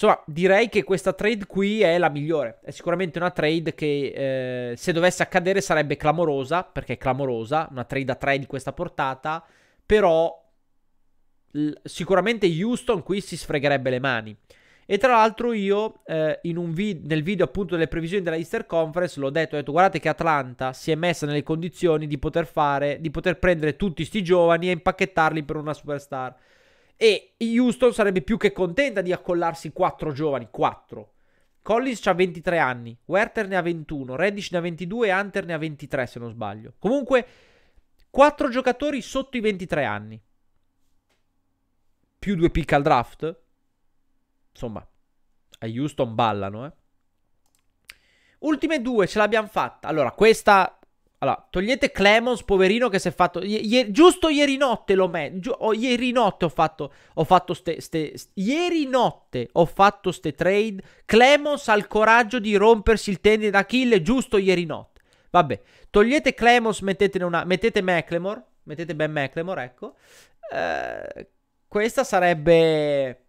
Insomma, direi che questa trade qui è la migliore. È sicuramente una trade che eh, se dovesse accadere sarebbe clamorosa, perché è clamorosa, una trade a 3 di questa portata, però l- sicuramente Houston qui si sfregherebbe le mani. E tra l'altro io eh, vid- nel video appunto delle previsioni della Easter Conference l'ho detto, ho detto guardate che Atlanta si è messa nelle condizioni di poter fare, di poter prendere tutti questi giovani e impacchettarli per una superstar. E Houston sarebbe più che contenta di accollarsi 4 giovani, 4. Collins ha 23 anni, Werther ne ha 21, Reddish ne ha 22 e Hunter ne ha 23 se non sbaglio. Comunque, 4 giocatori sotto i 23 anni. Più 2 pick al draft. Insomma, a Houston ballano, eh. Ultime due ce l'abbiamo fatta. Allora, questa allora, togliete Clemons, poverino che si è fatto... Ieri, giusto ieri notte l'ho messo... Oh, ieri notte ho fatto... Ho fatto ste, ste, ste, Ieri notte ho fatto ste trade. Clemons ha il coraggio di rompersi il tendine d'Achille giusto ieri notte. Vabbè, togliete Clemons, mettetene una... Mettete Mclemore. Mettete Ben Mclemore, ecco. Eh, questa sarebbe...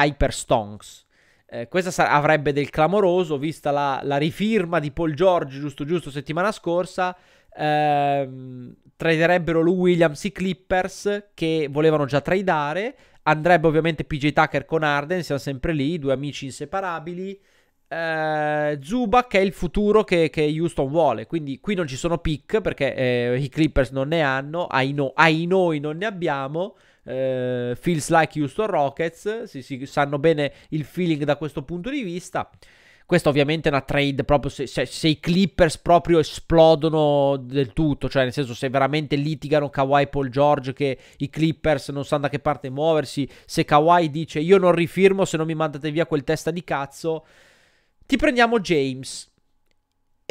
Hyper Stonks. Eh, questa sa- avrebbe del clamoroso, vista la, la, rifirma di Paul George, giusto giusto, settimana scorsa. Ehm, traderebbero Lou Williams i Clippers, che volevano già tradare. Andrebbe ovviamente PJ Tucker con Arden, siamo sempre lì, due amici inseparabili. Eh, Zubac è il futuro che, che, Houston vuole, quindi qui non ci sono pick perché eh, i Clippers non ne hanno, ai, no, ai noi non ne abbiamo eh, feels like Houston Rockets, si, si, sanno bene il feeling da questo punto di vista. Questa ovviamente è una trade proprio se, se, se, i Clippers proprio esplodono del tutto, cioè nel senso se veramente litigano Kawhi Paul George che i Clippers non sanno da che parte muoversi, se Kawhi dice io non rifirmo se non mi mandate via quel testa di cazzo, ti prendiamo James.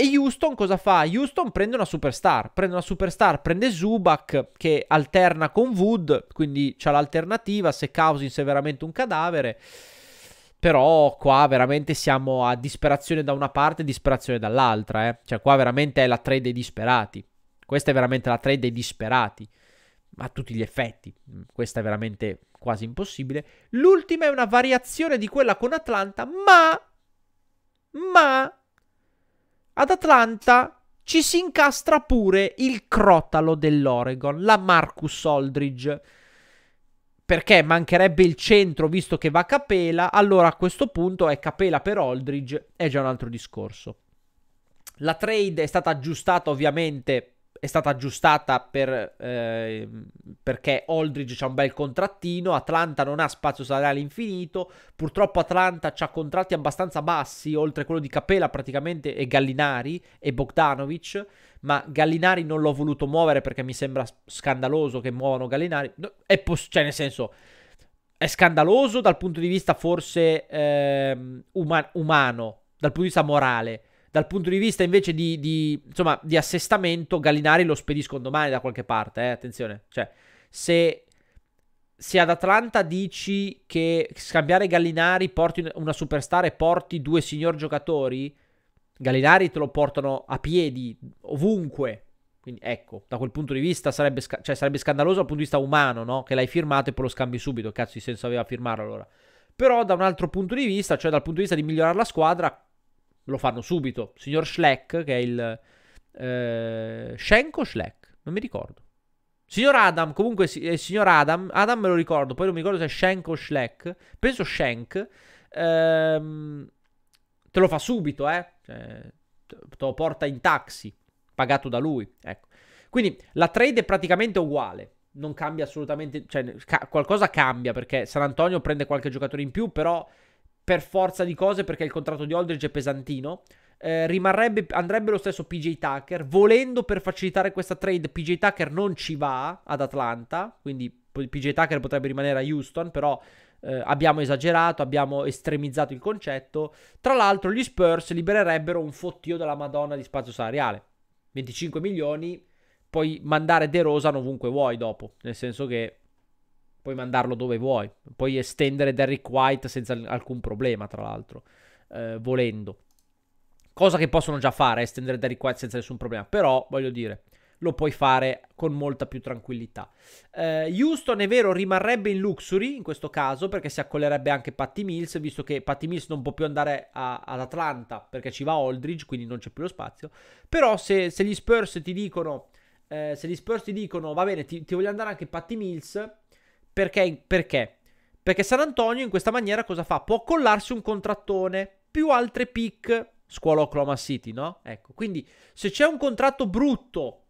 E Houston cosa fa? Houston prende una superstar, prende una superstar, prende Zubac che alterna con Wood, quindi c'ha l'alternativa se Cousins è veramente un cadavere. Però qua veramente siamo a disperazione da una parte e disperazione dall'altra, eh. Cioè qua veramente è la trade dei disperati. Questa è veramente la trade dei disperati. A tutti gli effetti. Questa è veramente quasi impossibile. L'ultima è una variazione di quella con Atlanta, ma... Ma ad Atlanta ci si incastra pure il crotalo dell'Oregon, la Marcus Aldridge. Perché mancherebbe il centro visto che va Capela, allora a questo punto è Capela per Aldridge, è già un altro discorso. La trade è stata aggiustata ovviamente è stata aggiustata per, eh, perché Aldridge ha un bel contrattino, Atlanta non ha spazio salariale infinito, purtroppo Atlanta ha contratti abbastanza bassi, oltre quello di Capella praticamente e Gallinari e Bogdanovic, ma Gallinari non l'ho voluto muovere perché mi sembra scandaloso che muovano Gallinari, no, pos- cioè nel senso è scandaloso dal punto di vista forse eh, uman- umano, dal punto di vista morale, dal punto di vista invece di, di, insomma, di assestamento, Gallinari lo spediscono domani da qualche parte, eh? attenzione. Cioè, se, se, ad Atlanta dici che scambiare Gallinari porti una superstar e porti due signor giocatori, Gallinari te lo portano a piedi, ovunque. Quindi ecco, da quel punto di vista sarebbe, sca- cioè, sarebbe scandaloso dal punto di vista umano, no? Che l'hai firmato e poi lo scambi subito, cazzo di senso aveva firmarlo allora. Però da un altro punto di vista, cioè dal punto di vista di migliorare la squadra, lo fanno subito. Signor Schleck, che è il... Eh, Schenko Schleck? Non mi ricordo. Signor Adam, comunque, eh, signor Adam, Adam me lo ricordo, poi non mi ricordo se è Schenk o Schleck, penso Schenk, ehm, te lo fa subito, eh? Cioè, te lo porta in taxi, pagato da lui, ecco. Quindi la trade è praticamente uguale, non cambia assolutamente, cioè ca- qualcosa cambia perché San Antonio prende qualche giocatore in più, però per forza di cose perché il contratto di Aldridge è pesantino. Eh, rimarrebbe, andrebbe lo stesso PJ Tucker. Volendo per facilitare questa trade, PJ Tucker non ci va ad Atlanta. Quindi PJ Tucker potrebbe rimanere a Houston, però eh, abbiamo esagerato, abbiamo estremizzato il concetto. Tra l'altro, gli Spurs libererebbero un fottio della Madonna di spazio salariale. 25 milioni, puoi mandare De Rosa ovunque vuoi dopo. Nel senso che puoi mandarlo dove vuoi, puoi estendere Derrick White senza alcun problema, tra l'altro, eh, volendo. Cosa che possono già fare, estendere Derrick White senza nessun problema, però voglio dire, lo puoi fare con molta più tranquillità. Eh, Houston è vero, rimarrebbe in luxury in questo caso perché si accollerebbe anche Patty Mills, visto che Patty Mills non può più andare a, ad Atlanta perché ci va Aldridge, quindi non c'è più lo spazio. Però se, se gli Spurs ti dicono, eh, se gli Spurs ti dicono, va bene, ti, ti voglio andare anche Patty Mills, perché? Perché? Perché San Antonio in questa maniera cosa fa? Può collarsi un contrattone più altre pick scuola Oklahoma City, no? Ecco, quindi se c'è un contratto brutto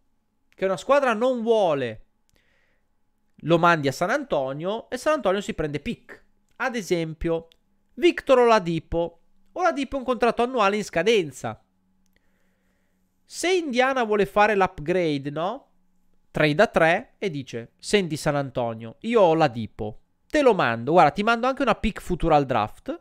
che una squadra non vuole, lo mandi a San Antonio e San Antonio si prende pick. Ad esempio, Victor Oladipo. Oladipo è un contratto annuale in scadenza. Se Indiana vuole fare l'upgrade, no? trade a 3 e dice, senti San Antonio, io ho la Dipo, te lo mando, guarda, ti mando anche una pick futura al draft,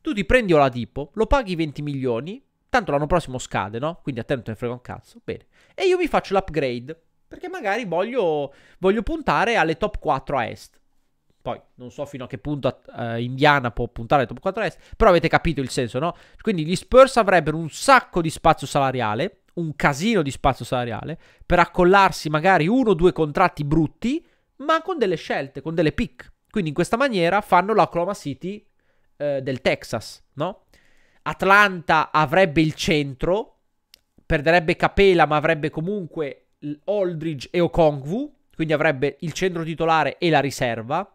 tu ti prendi o la Dipo, lo paghi 20 milioni, tanto l'anno prossimo scade, no? Quindi a te non te ne frega un cazzo, bene. E io mi faccio l'upgrade, perché magari voglio, voglio puntare alle top 4 a est. Poi non so fino a che punto uh, Indiana può puntare alle top 4 a est, però avete capito il senso, no? Quindi gli Spurs avrebbero un sacco di spazio salariale un casino di spazio salariale per accollarsi magari uno o due contratti brutti, ma con delle scelte, con delle pick. Quindi in questa maniera fanno la Chroma City eh, del Texas, no? Atlanta avrebbe il centro, perderebbe Capela, ma avrebbe comunque Aldridge e Okongwu, quindi avrebbe il centro titolare e la riserva.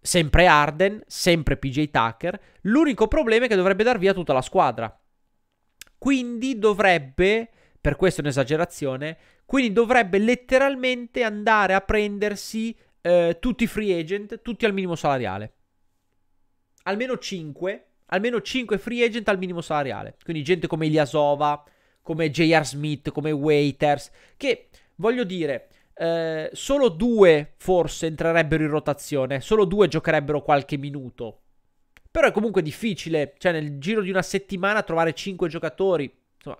Sempre Arden, sempre PJ Tucker. L'unico problema è che dovrebbe dar via tutta la squadra. Quindi dovrebbe, per questo è un'esagerazione, quindi dovrebbe letteralmente andare a prendersi eh, tutti i free agent, tutti al minimo salariale. Almeno 5, almeno 5 free agent al minimo salariale. Quindi gente come Iliasova, come J.R. Smith, come Waiters, che voglio dire, eh, solo due forse entrerebbero in rotazione, solo due giocherebbero qualche minuto. Però è comunque difficile, cioè nel giro di una settimana trovare 5 giocatori. Insomma,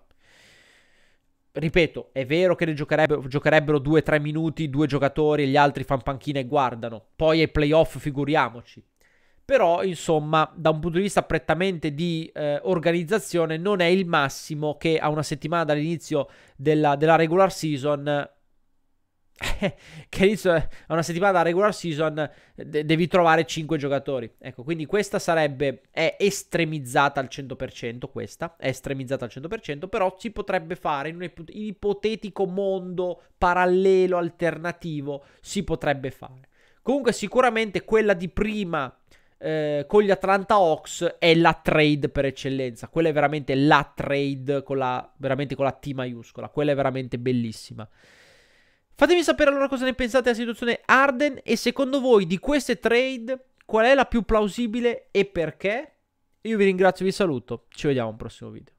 ripeto, è vero che ne giocherebbero, giocherebbero 2-3 minuti, due giocatori e gli altri fan panchina e guardano. Poi ai playoff figuriamoci. Però, insomma, da un punto di vista prettamente di eh, organizzazione, non è il massimo che a una settimana dall'inizio della, della regular season [laughs] che inizio a una settimana da regular season de- devi trovare 5 giocatori. Ecco, quindi questa sarebbe è estremizzata al 100%, questa è estremizzata al 100%, però si potrebbe fare in un ip- ipotetico mondo parallelo alternativo, si potrebbe fare. Comunque sicuramente quella di prima eh, con gli Atlanta Hawks è la trade per eccellenza. Quella è veramente la trade con la, veramente con la T maiuscola. Quella è veramente bellissima. Fatemi sapere allora cosa ne pensate della situazione Arden e secondo voi di queste trade qual è la più plausibile e perché? Io vi ringrazio, vi saluto, ci vediamo al prossimo video.